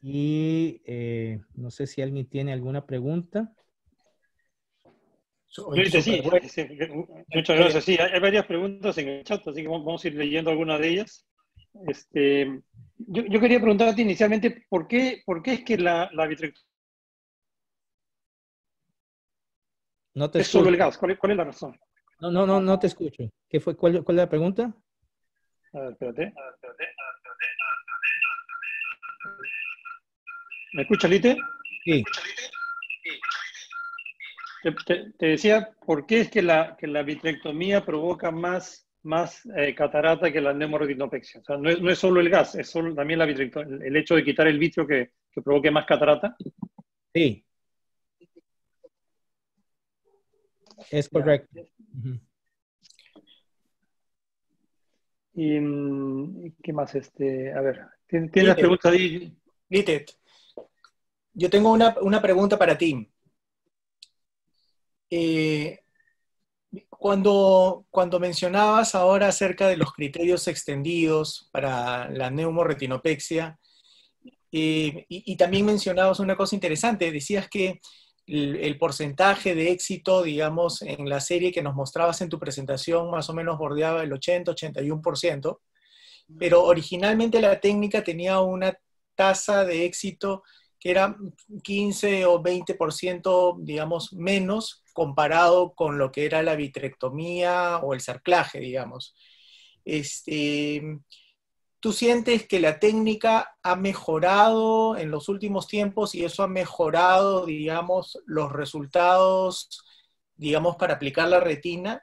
y eh, no sé si alguien tiene alguna pregunta. muchas gracias. Sí, hay varias preguntas en el chat, así que vamos a ir leyendo algunas de ellas. Este, yo, quería preguntarte inicialmente por qué, por qué es que la, la no te es escucho. ¿Cuál, es la razón? No, no, no, no te escucho. ¿Qué fue? ¿Cuál, es la pregunta? A ver, espérate. espérate. ¿Me escuchas, Lite? Sí. Te, decía, ¿por qué es que la, vitrectomía provoca más, eh, catarata que la neumorodinopexia? O sea, no es, solo el gas, es solo también la el hecho de quitar el vitrio que, provoque más catarata. Sí. Es correcto. ¿Y mm, qué más? Este, a ver, ¿tienes, las preguntas Lite, yo tengo una, pregunta para ti. Eh, cuando, cuando mencionabas ahora acerca de los criterios extendidos para la neumorretinopexia, eh, y, también mencionabas una cosa interesante, decías que el, el, porcentaje de éxito, digamos, en la serie que nos mostrabas en tu presentación, más o menos bordeaba el 80-81%, pero originalmente la técnica tenía una tasa de éxito que era 15 o 20%, digamos, menos comparado con lo que era la vitrectomía o el cerclaje, digamos. Este, ¿Tú sientes que la técnica ha mejorado en los últimos tiempos y eso ha mejorado, digamos, los resultados, digamos, para aplicar la retina?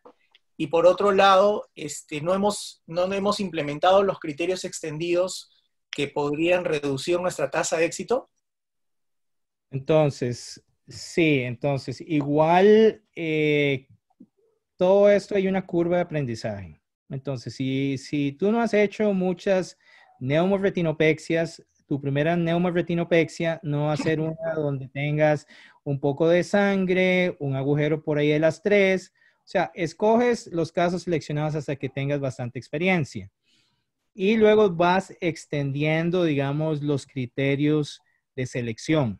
Y por otro lado, este, no, hemos, no hemos implementado los criterios extendidos que podrían reducir nuestra tasa de éxito? Entonces, sí, entonces, igual eh, todo esto hay una curva de aprendizaje. Entonces, si, si tú no has hecho muchas neumorretinopexias, tu primera neumorretinopexia no va a ser una donde tengas un poco de sangre, un agujero por ahí de las tres. O sea, escoges los casos seleccionados hasta que tengas bastante experiencia. Y luego vas extendiendo, digamos, los criterios de selección.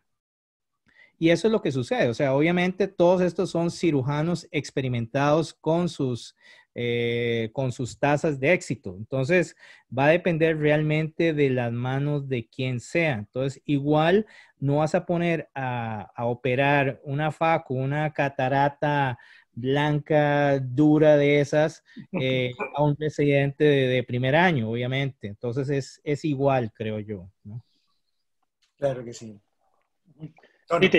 Y eso es lo que sucede. O sea, obviamente todos estos son cirujanos experimentados con sus, eh, con sus tasas de éxito. Entonces, va a depender realmente de las manos de quien sea. Entonces, igual no vas a poner a, operar una facu, una catarata blanca, dura de esas, eh, a un residente de, primer año, obviamente. Entonces, es, es igual, creo yo. Claro que sí. Eh, Ahorita,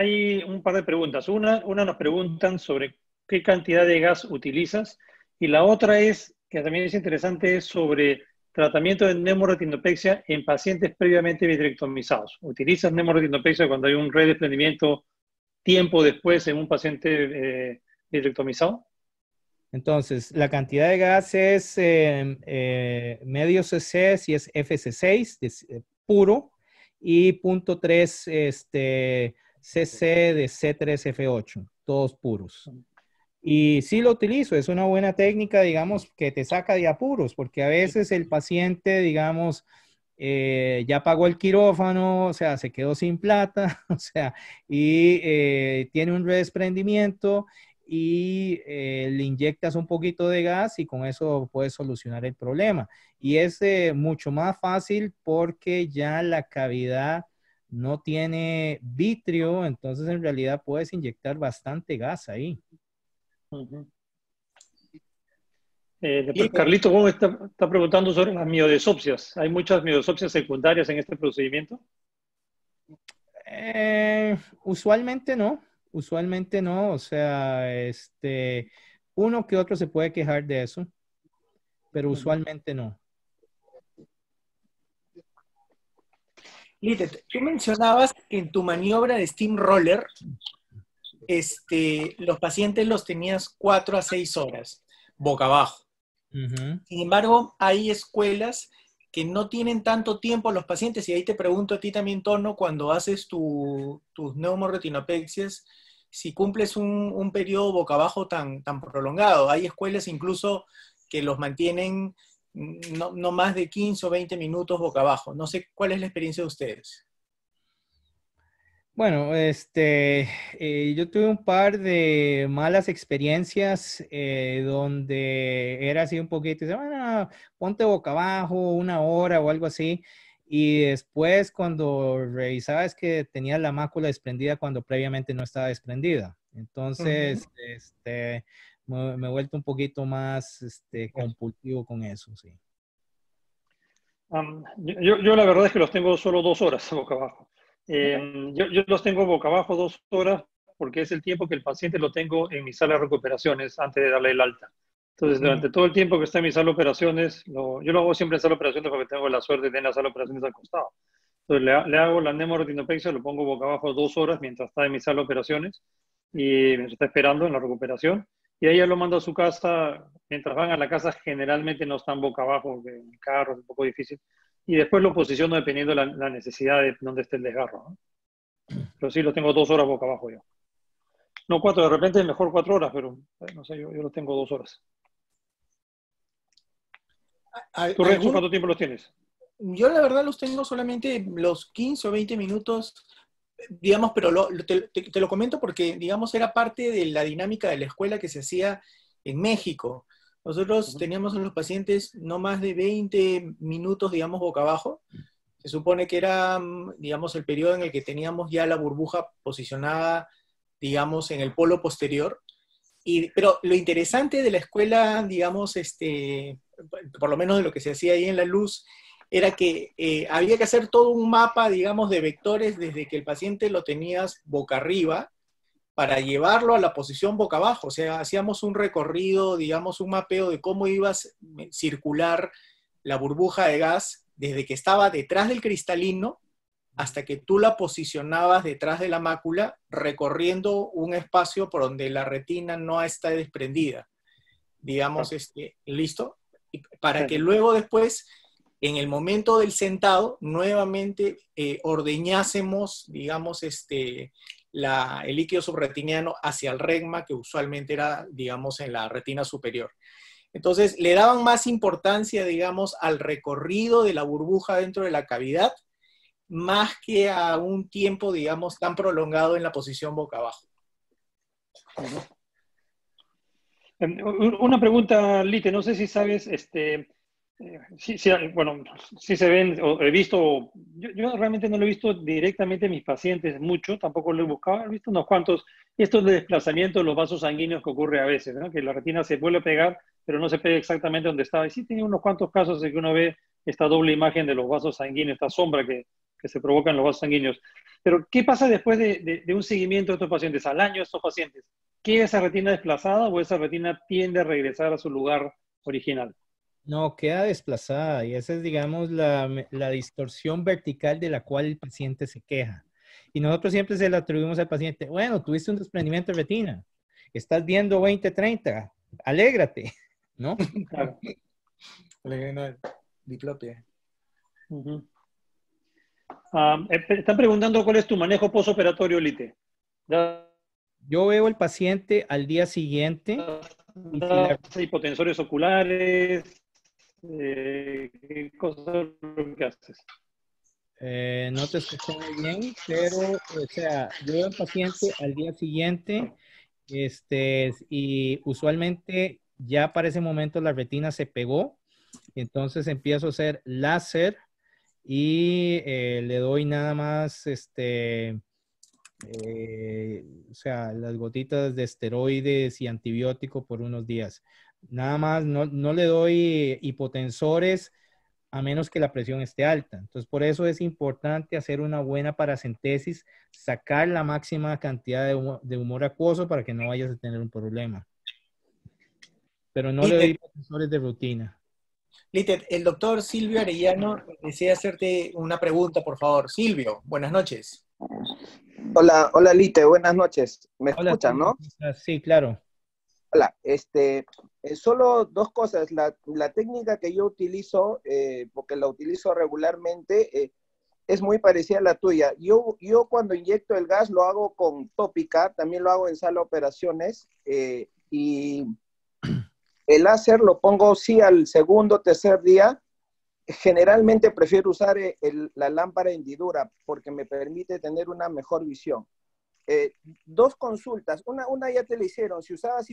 hay, un par de preguntas. Una, nos preguntan sobre qué cantidad de gas utilizas y la otra es, que también es interesante, es sobre tratamiento de neumorretinopexia en pacientes previamente vitrectomizados. ¿Utilizas neumorretinopexia cuando hay un redesplendimiento tiempo después en un paciente eh, vitrectomizado? Entonces, la cantidad de gas es eh, eh, medio cc si es FC6 es, puro y punto 3 este, CC de C3F8, todos puros. Y sí lo utilizo, es una buena técnica, digamos, que te saca de apuros, porque a veces el paciente, digamos, eh, ya pagó el quirófano, o sea, se quedó sin plata, o sea, y eh, tiene un desprendimiento y eh, le inyectas un poquito de gas y con eso puedes solucionar el problema. Y es eh, mucho más fácil porque ya la cavidad no tiene vitrio, entonces en realidad puedes inyectar bastante gas ahí. Eh, Carlito ¿cómo está, está, preguntando sobre las miodesopsias. ¿Hay muchas miodesopsias secundarias en este procedimiento? usualmente no Usualmente no, o sea, este, uno que otro se puede quejar de eso, pero usualmente no. Lite, tú mencionabas que en tu maniobra de steamroller, este, los pacientes los tenías cuatro a seis horas, boca abajo. Sin embargo, hay escuelas que no tienen tanto tiempo los pacientes, y ahí te pregunto a ti también, Tono, cuando haces tus neumorretinopexias, si cumples un, periodo boca abajo tan, prolongado. Hay escuelas incluso que los mantienen mm, no, no, más de 15 o 20 minutos boca abajo. No sé cuál es la experiencia de ustedes. Bueno, este, eh, yo tuve un par de malas experiencias eh, donde era así un poquito, bueno, ponte boca abajo una hora o algo así. Y después cuando revisabas que tenía la mácula desprendida cuando previamente no estaba desprendida. Entonces, este, me, he vuelto un poquito más este, compulsivo con eso, sí. yo, yo, la verdad es que los tengo solo dos horas boca abajo. Em, yo, los tengo boca abajo dos horas porque es el tiempo que el paciente lo tengo en mi sala de recuperaciones antes de darle el alta. Entonces, durante todo el tiempo que está en mi sala de operaciones, yo lo hago siempre en sala de operaciones porque tengo la suerte de tener la sala de operaciones al costado. Entonces, le, hago la nemorotinopexia, lo pongo boca abajo dos horas mientras está en mi sala de operaciones y mientras está esperando en la recuperación. Y ahí ya lo mando a su casa. Mientras van a la casa, generalmente no están boca abajo, en el carro es un poco difícil y después lo posiciono dependiendo la, necesidad de dónde esté el desgarro. Pero sí, los tengo dos horas boca abajo yo. No cuatro, de repente es mejor cuatro horas, pero eh, no sé, yo, los tengo dos horas. ¿Tú, Renzo, cuánto tiempo los tienes? Yo la verdad los tengo solamente los 15 o 20 minutos, digamos, pero te, te lo comento porque, digamos, era parte de la dinámica de la escuela que se hacía en México. Nosotros teníamos a los pacientes no más de 20 minutos, digamos, boca abajo. Se supone que era, mm, digamos, el periodo en el que teníamos ya la burbuja posicionada, digamos, en el polo posterior. Y, pero lo interesante de la escuela, digamos, este, por lo menos de lo que se hacía ahí en la luz, era que eh, había que hacer todo un mapa, digamos, de vectores desde que el paciente lo tenías boca arriba para llevarlo a la posición boca abajo. O sea, hacíamos un recorrido, digamos, un mapeo de cómo ibas a circular la burbuja de gas desde que estaba detrás del cristalino hasta que tú la posicionabas detrás de la mácula, recorriendo un espacio por donde la retina no está desprendida. Digamos, este, ¿listo? Para que luego después en el momento del sentado nuevamente eh, ordeñásemos, digamos, este, la, el líquido subretiniano hacia el regma, que usualmente era, digamos, en la retina superior. Entonces, le daban más importancia, digamos, al recorrido de la burbuja dentro de la cavidad, más que a un tiempo, digamos, tan prolongado en la posición boca abajo. Em, una pregunta, Lite, no sé si sabes, este, sí, bueno, sí se ven, he visto, yo, realmente no lo he visto directamente a mis pacientes mucho, tampoco lo he buscado, he visto unos cuantos, estos de desplazamiento de los vasos sanguíneos que ocurre a veces, que la retina se vuelve a pegar, pero no se pega exactamente donde estaba. Y sí tiene unos cuantos casos en que uno ve esta doble imagen de los vasos sanguíneos, esta sombra que, se provoca en los vasos sanguíneos. Pero, ¿qué pasa después de, un seguimiento de estos pacientes, al año de estos pacientes? ¿que esa retina desplazada o esa retina tiende a regresar a su lugar original? No, queda desplazada y esa es, digamos, la, distorsión vertical de la cual el paciente se queja. Y nosotros siempre se le atribuimos al paciente, bueno, tuviste un desprendimiento de retina, estás viendo 20, 30, alégrate, ¿no? Claro. Ah, eh, están preguntando cuál es tu manejo posoperatorio, Lite. Yo veo el paciente al día siguiente. Hipotensores oculares. Eh, ¿qué cosa que haces? Eh, no te escuché muy bien, pero, o sea, yo veo al paciente al día siguiente este, y usualmente ya para ese momento la retina se pegó, entonces empiezo a hacer láser y eh, le doy nada más, este, o sea, las gotitas de esteroides y antibiótico por unos días. Nada más, no, le doy hipotensores a menos que la presión esté alta. Entonces, por eso es importante hacer una buena paracentesis, sacar la máxima cantidad de humor, acuoso para que no vayas a tener un problema. Pero no le doy hipotensores de rutina. Lite, el doctor Silvio Arellano desea hacerte una pregunta, por favor. Silvio, buenas noches. Hola, hola Lite, buenas noches. ¿Me escuchan, no? Sí, claro. Hola, este, eh, solo dos cosas. La, técnica que yo utilizo, eh, porque la utilizo regularmente, eh, es muy parecida a la tuya. Yo, yo cuando inyecto el gas lo hago con tópica, también lo hago en sala operaciones y el láser lo pongo sí al segundo, tercer día. Generalmente prefiero usar la lámpara hendidura porque me permite tener una mejor visión. Eh, dos consultas. Una, ya te la hicieron. Si usabas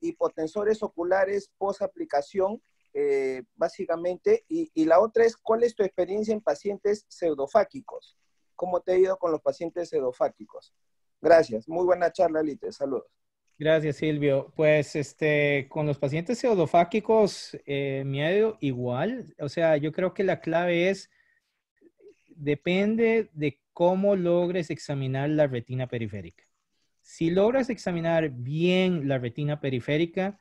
hipotensores oculares post aplicación, eh, básicamente. Y, la otra es, ¿cuál es tu experiencia en pacientes pseudofáquicos? ¿Cómo te ha ido con los pacientes pseudofáquicos? Gracias. Muy buena charla, Lite. Saludos. Gracias, Silvio. Pues este, con los pacientes pseudofáquicos eh, me ha ido igual. O sea, yo creo que la clave es, depende de cómo logres examinar la retina periférica. Si logras examinar bien la retina periférica,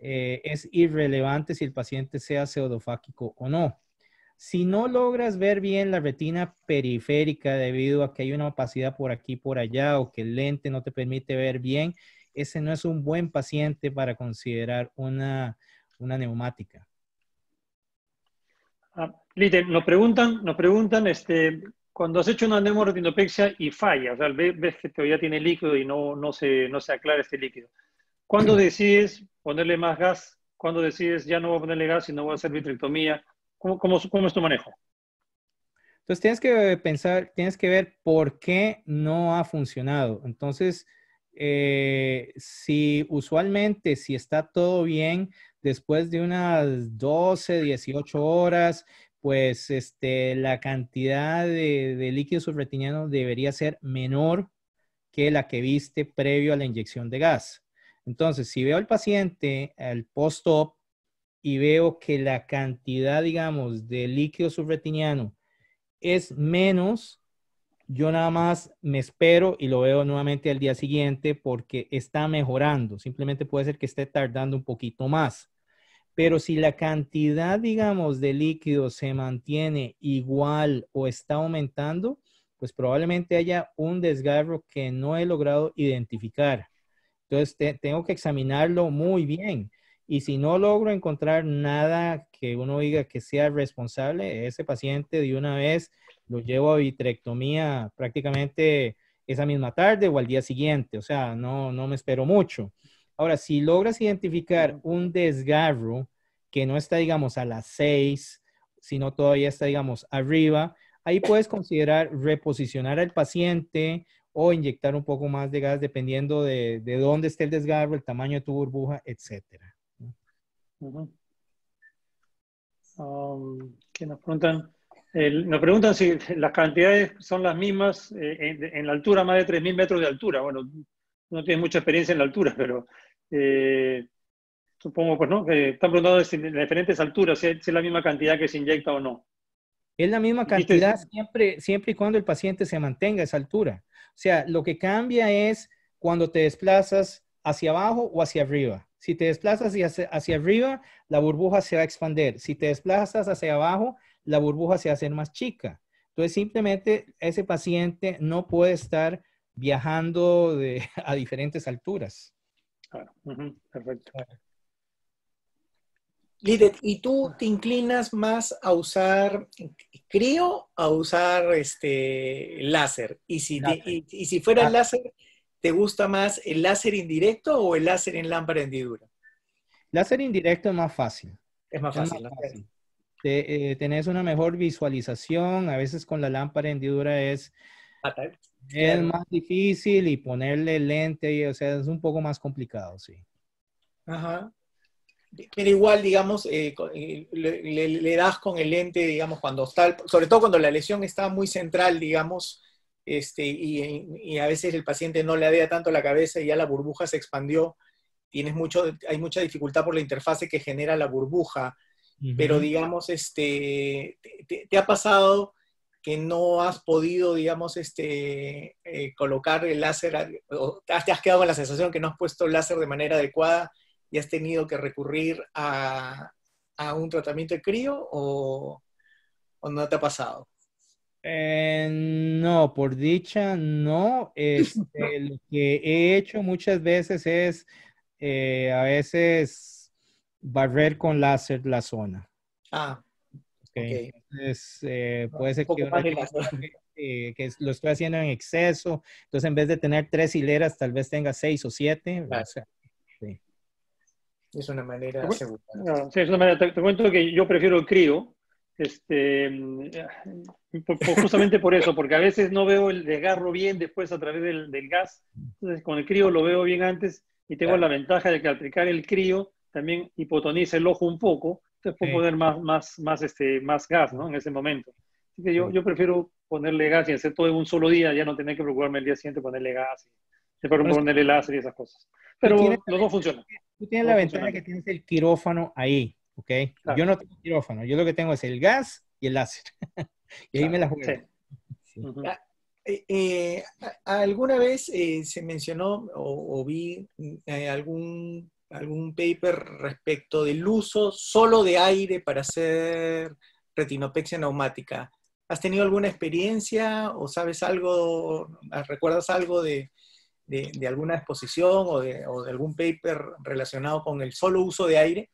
eh, es irrelevante si el paciente sea pseudofáquico o no. Si no logras ver bien la retina periférica debido a que hay una opacidad por aquí, por allá, o que el lente no te permite ver bien, ese no es un buen paciente para considerar una, neumática. Ah, nos preguntan, nos preguntan este, cuando has hecho una neumoretinopexia y falla, o sea, ves que todavía tiene líquido y no, no, se, no se aclara este líquido, ¿cuándo decides ponerle más gas? ¿Cuándo decides ya no voy a ponerle gas y no voy a hacer vitrectomía? ¿Cómo, cómo, es tu manejo? Entonces tienes que pensar, tienes que ver por qué no ha funcionado. Entonces, eh, si usualmente, si está todo bien, después de unas 12, 18 horas, pues este, la cantidad de, de líquido subretiniano debería ser menor que la que viste previo a la inyección de gas. Entonces, si veo al paciente al post-op y veo que la cantidad, digamos, de líquido subretiniano es menos, yo nada más me espero y lo veo nuevamente al día siguiente porque está mejorando. Simplemente puede ser que esté tardando un poquito más. Pero si la cantidad, digamos, de líquido se mantiene igual o está aumentando, pues probablemente haya un desgarro que no he logrado identificar. Entonces, tengo que examinarlo muy bien. Y si no logro encontrar nada que uno diga que sea responsable, ese paciente de una vez lo llevo a vitrectomía prácticamente esa misma tarde o al día siguiente. O sea, no, no me espero mucho. Ahora, si logras identificar un desgarro que no está, digamos, a las 6, sino todavía está, digamos, arriba, ahí puedes considerar reposicionar al paciente o inyectar un poco más de gas dependiendo de, de dónde esté el desgarro, el tamaño de tu burbuja, etc. Um, que nos preguntan, nos preguntan si las cantidades son las mismas eh, en, en, la altura, más de 3.000 metros de altura. Bueno, no tienes mucha experiencia en la altura, pero eh, supongo, pues no, que están preguntando diferentes alturas, si es la misma cantidad que se inyecta o no. Es la misma cantidad siempre, siempre y cuando el paciente se mantenga a esa altura. O sea, lo que cambia es cuando te desplazas hacia abajo o hacia arriba. Si te desplazas hacia, hacia arriba, la burbuja se va a expandir. Si te desplazas hacia abajo, la burbuja se va a hacer más chica. Entonces, simplemente ese paciente no puede estar viajando a diferentes alturas. Claro, perfecto. ¿y tú te inclinas más a usar crío a usar este láser? Y si, si fuera ah. láser, ¿te gusta más el láser indirecto o el láser en lámpara hendidura? Láser indirecto es más fácil. Es más fácil. Eh, tenés una mejor visualización. A veces con la lámpara hendidura es... Es más difícil y ponerle lente, y, o sea, es un poco más complicado, sí. Ajá. Pero igual, digamos, eh, eh, le, das con el lente, digamos, cuando está, sobre todo cuando la lesión está muy central, digamos, este, y, a veces el paciente no le da tanto la cabeza y ya la burbuja se expandió, tienes mucho, hay mucha dificultad por la interfase que genera la burbuja, pero digamos, este, te, ha pasado que no has podido, digamos, este, eh, colocar el láser, o te has quedado con la sensación que no has puesto el láser de manera adecuada y has tenido que recurrir a, un tratamiento de crío o, o no te ha pasado? Eh, no, por dicha no. Este, lo que he hecho muchas veces es eh, a veces barrer con láser la zona. Ah, entonces, eh, ah, puede ser que, que, lo estoy haciendo en exceso. Entonces, en vez de tener tres hileras, tal vez tenga seis o siete. Es una manera es una manera. Te, cuento que yo prefiero el crío, este, mm, justamente por eso, porque a veces no veo el desgarro bien después a través del, gas. Entonces, con el crío lo veo bien antes y tengo la ventaja de que al aplicar el crío también hipotoniza el ojo un poco entonces puedo poner más, más, más, este, más gas, ¿no? En ese momento. que yo, yo prefiero ponerle gas y hacer todo en un solo día, ya no tener que preocuparme el día siguiente ponerle gas, y, pues ponerle láser y esas cosas. Pero los dos funcionan. Tú tienes la ventana que tienes el quirófano ahí, ¿ok? Yo no tengo quirófano, yo lo que tengo es el gas y el láser. y ahí me la juego. Ah, eh, eh, alguna vez eh, se mencionó o vi algún algún paper respecto del uso solo de aire para hacer retinopexia neumática. ¿Has tenido alguna experiencia o sabes algo, recuerdas algo de, alguna exposición o de, o de, algún paper relacionado con el solo uso de aire?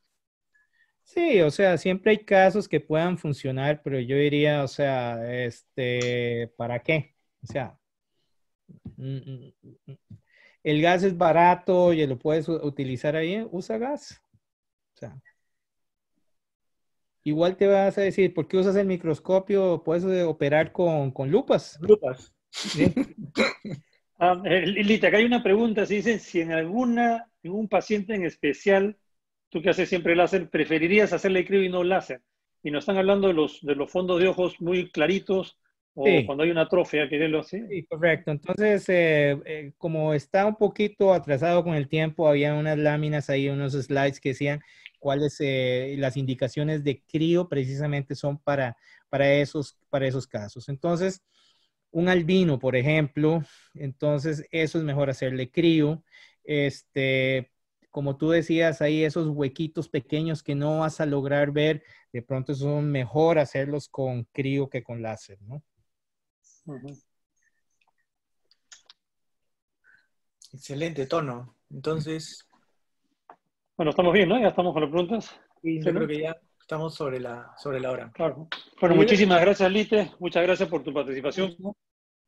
Sí, o sea, siempre hay casos que puedan funcionar, pero yo diría, o sea, este, ¿para qué? O sea, mm, mm, mm, el gas es barato y lo puedes utilizar ahí, usa gas. igual te vas a decir, ¿por qué usas el microscopio? Puedes eh, operar con, lupas. Lupas. Ah, eh, Lita, acá hay una pregunta. Se dice, si en alguna, en un paciente en especial, tú que haces siempre láser, preferirías hacerle crío y no láser. Y nos están hablando de los, de los fondos de ojos muy claritos o cuando hay una atrofia, lo así. Sí, correcto. Entonces, eh, eh, como está un poquito atrasado con el tiempo, había unas láminas ahí, unos slides que decían cuáles eh, las indicaciones de crío precisamente son para, para, esos, para esos casos. Entonces, un albino, por ejemplo, entonces eso es mejor hacerle crío. Este, como tú decías, ahí esos huequitos pequeños que no vas a lograr ver, de pronto son mejor hacerlos con crío que con láser, ¿no? Excelente, Tono. Entonces... Bueno, estamos bien, ¿no? Ya estamos con las preguntas. Y yo creo que ya estamos sobre la, sobre la hora. Claro. Bueno, muchísimas gracias, Lite. Muchas gracias por tu participación.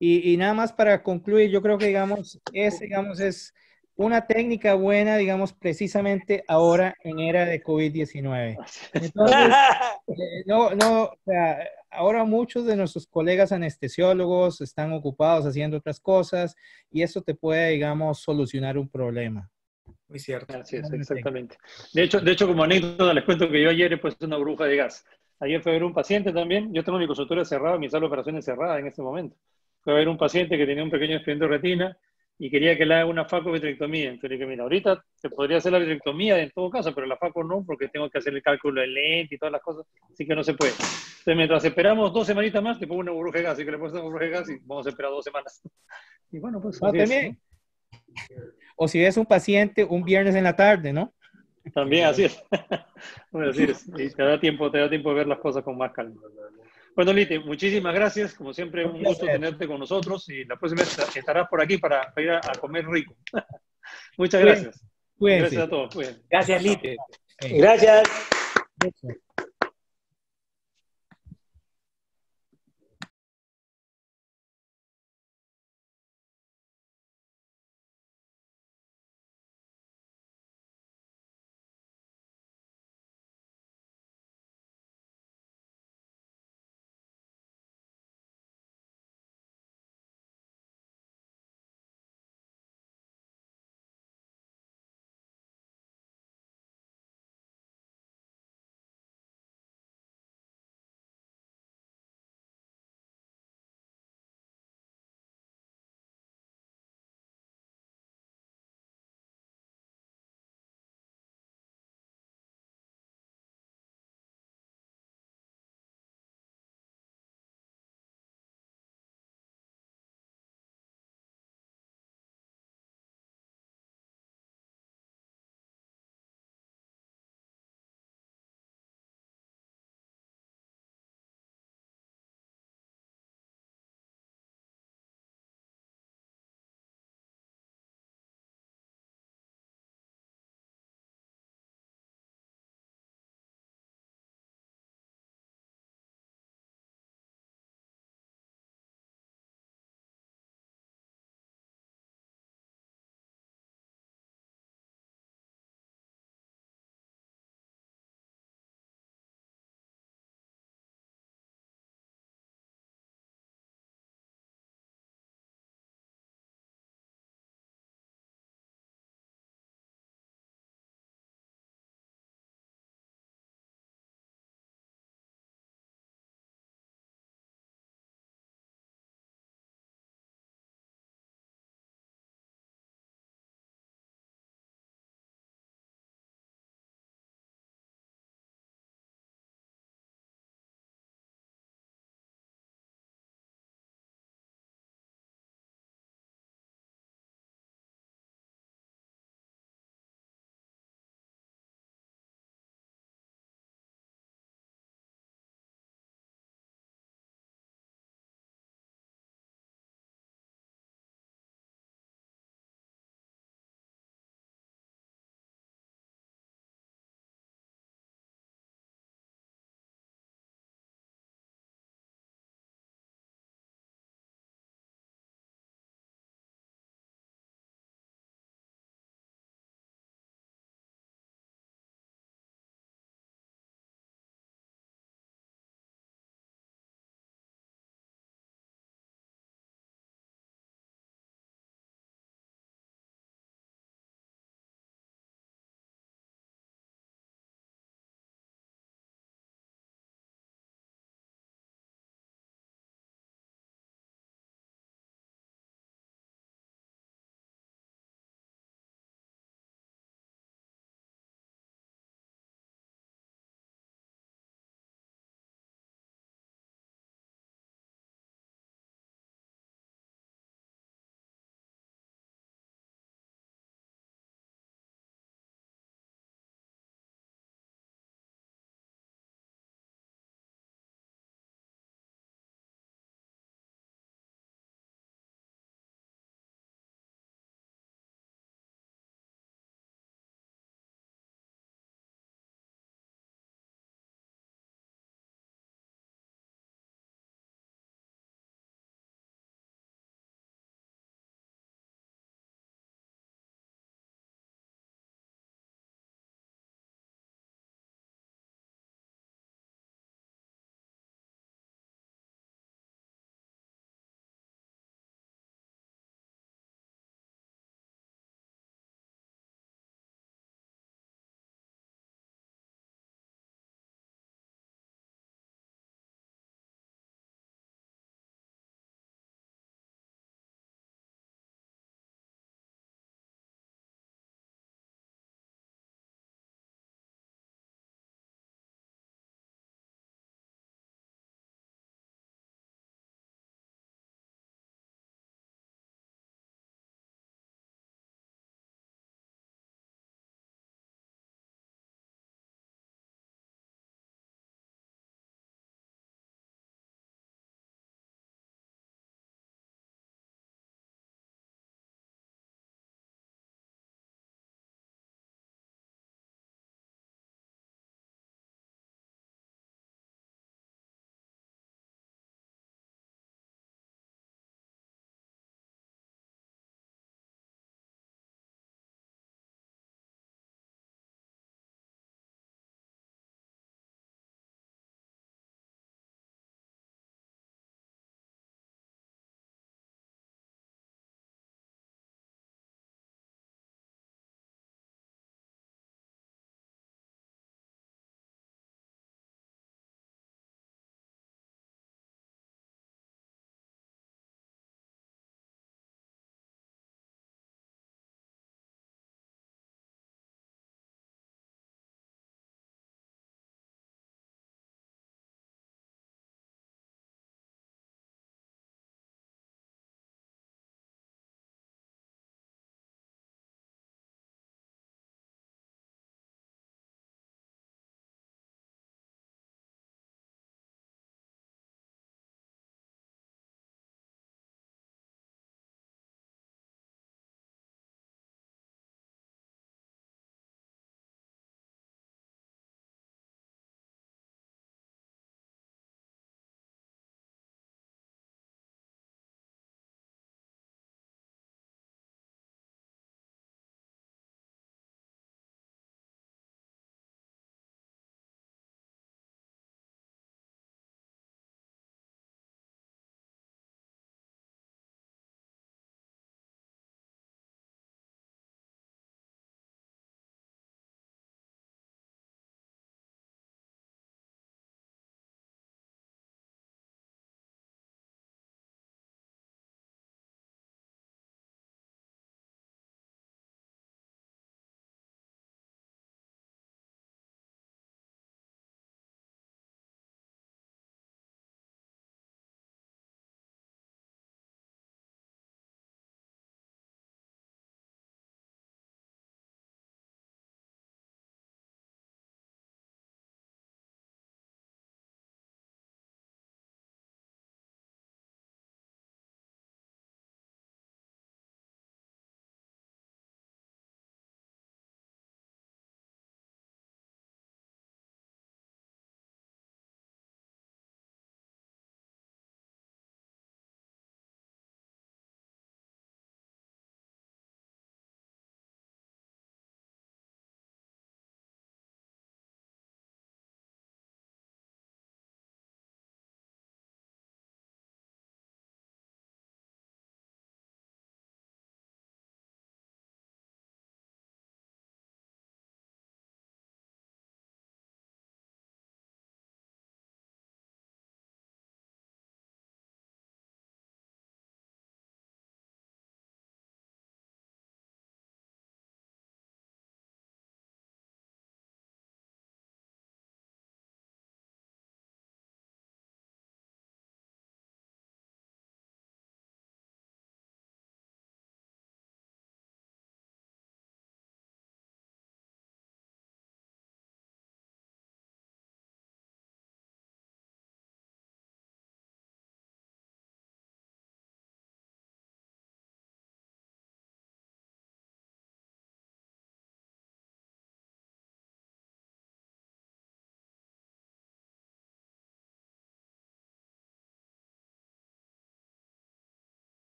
Y, nada más para concluir, yo creo que, digamos, es, digamos, es una técnica buena, digamos, precisamente ahora en era de COVID-19. Entonces, eh, no, no, o sea, ahora muchos de nuestros colegas anestesiólogos están ocupados haciendo otras cosas y eso te puede, digamos, solucionar un problema. Muy cierto. Así exactamente. De hecho, de hecho, como anécdota, les cuento que yo ayer he puesto una bruja de gas. Ayer fue a ver un paciente también. Yo tengo mi consultorio cerrado, mi sala de operaciones cerrada en este momento. Fue a ver un paciente que tenía un pequeño expediente de retina y quería que le haga una FACO vitrectomía. Entonces dije, mira, ahorita te podría hacer la vitrectomía en todo caso, pero la faco no, porque tengo que hacer el cálculo del lente y todas las cosas, así que no se puede. Entonces mientras esperamos dos semanitas más, te pongo una burbuja de gas, así que le pongo una burbuja de gas y vamos a esperar dos semanas. Y bueno, pues O si ves un paciente un viernes en la tarde, ¿no? También, así es. bueno, así Y te tiempo, te da tiempo de ver las cosas con más calma. Bueno, Lite, muchísimas gracias. Como siempre, un, gusto tenerte con nosotros y la próxima vez estarás por aquí para, ir a, comer rico. Muchas gracias. Gracias a todos. Gracias, Lite. gracias.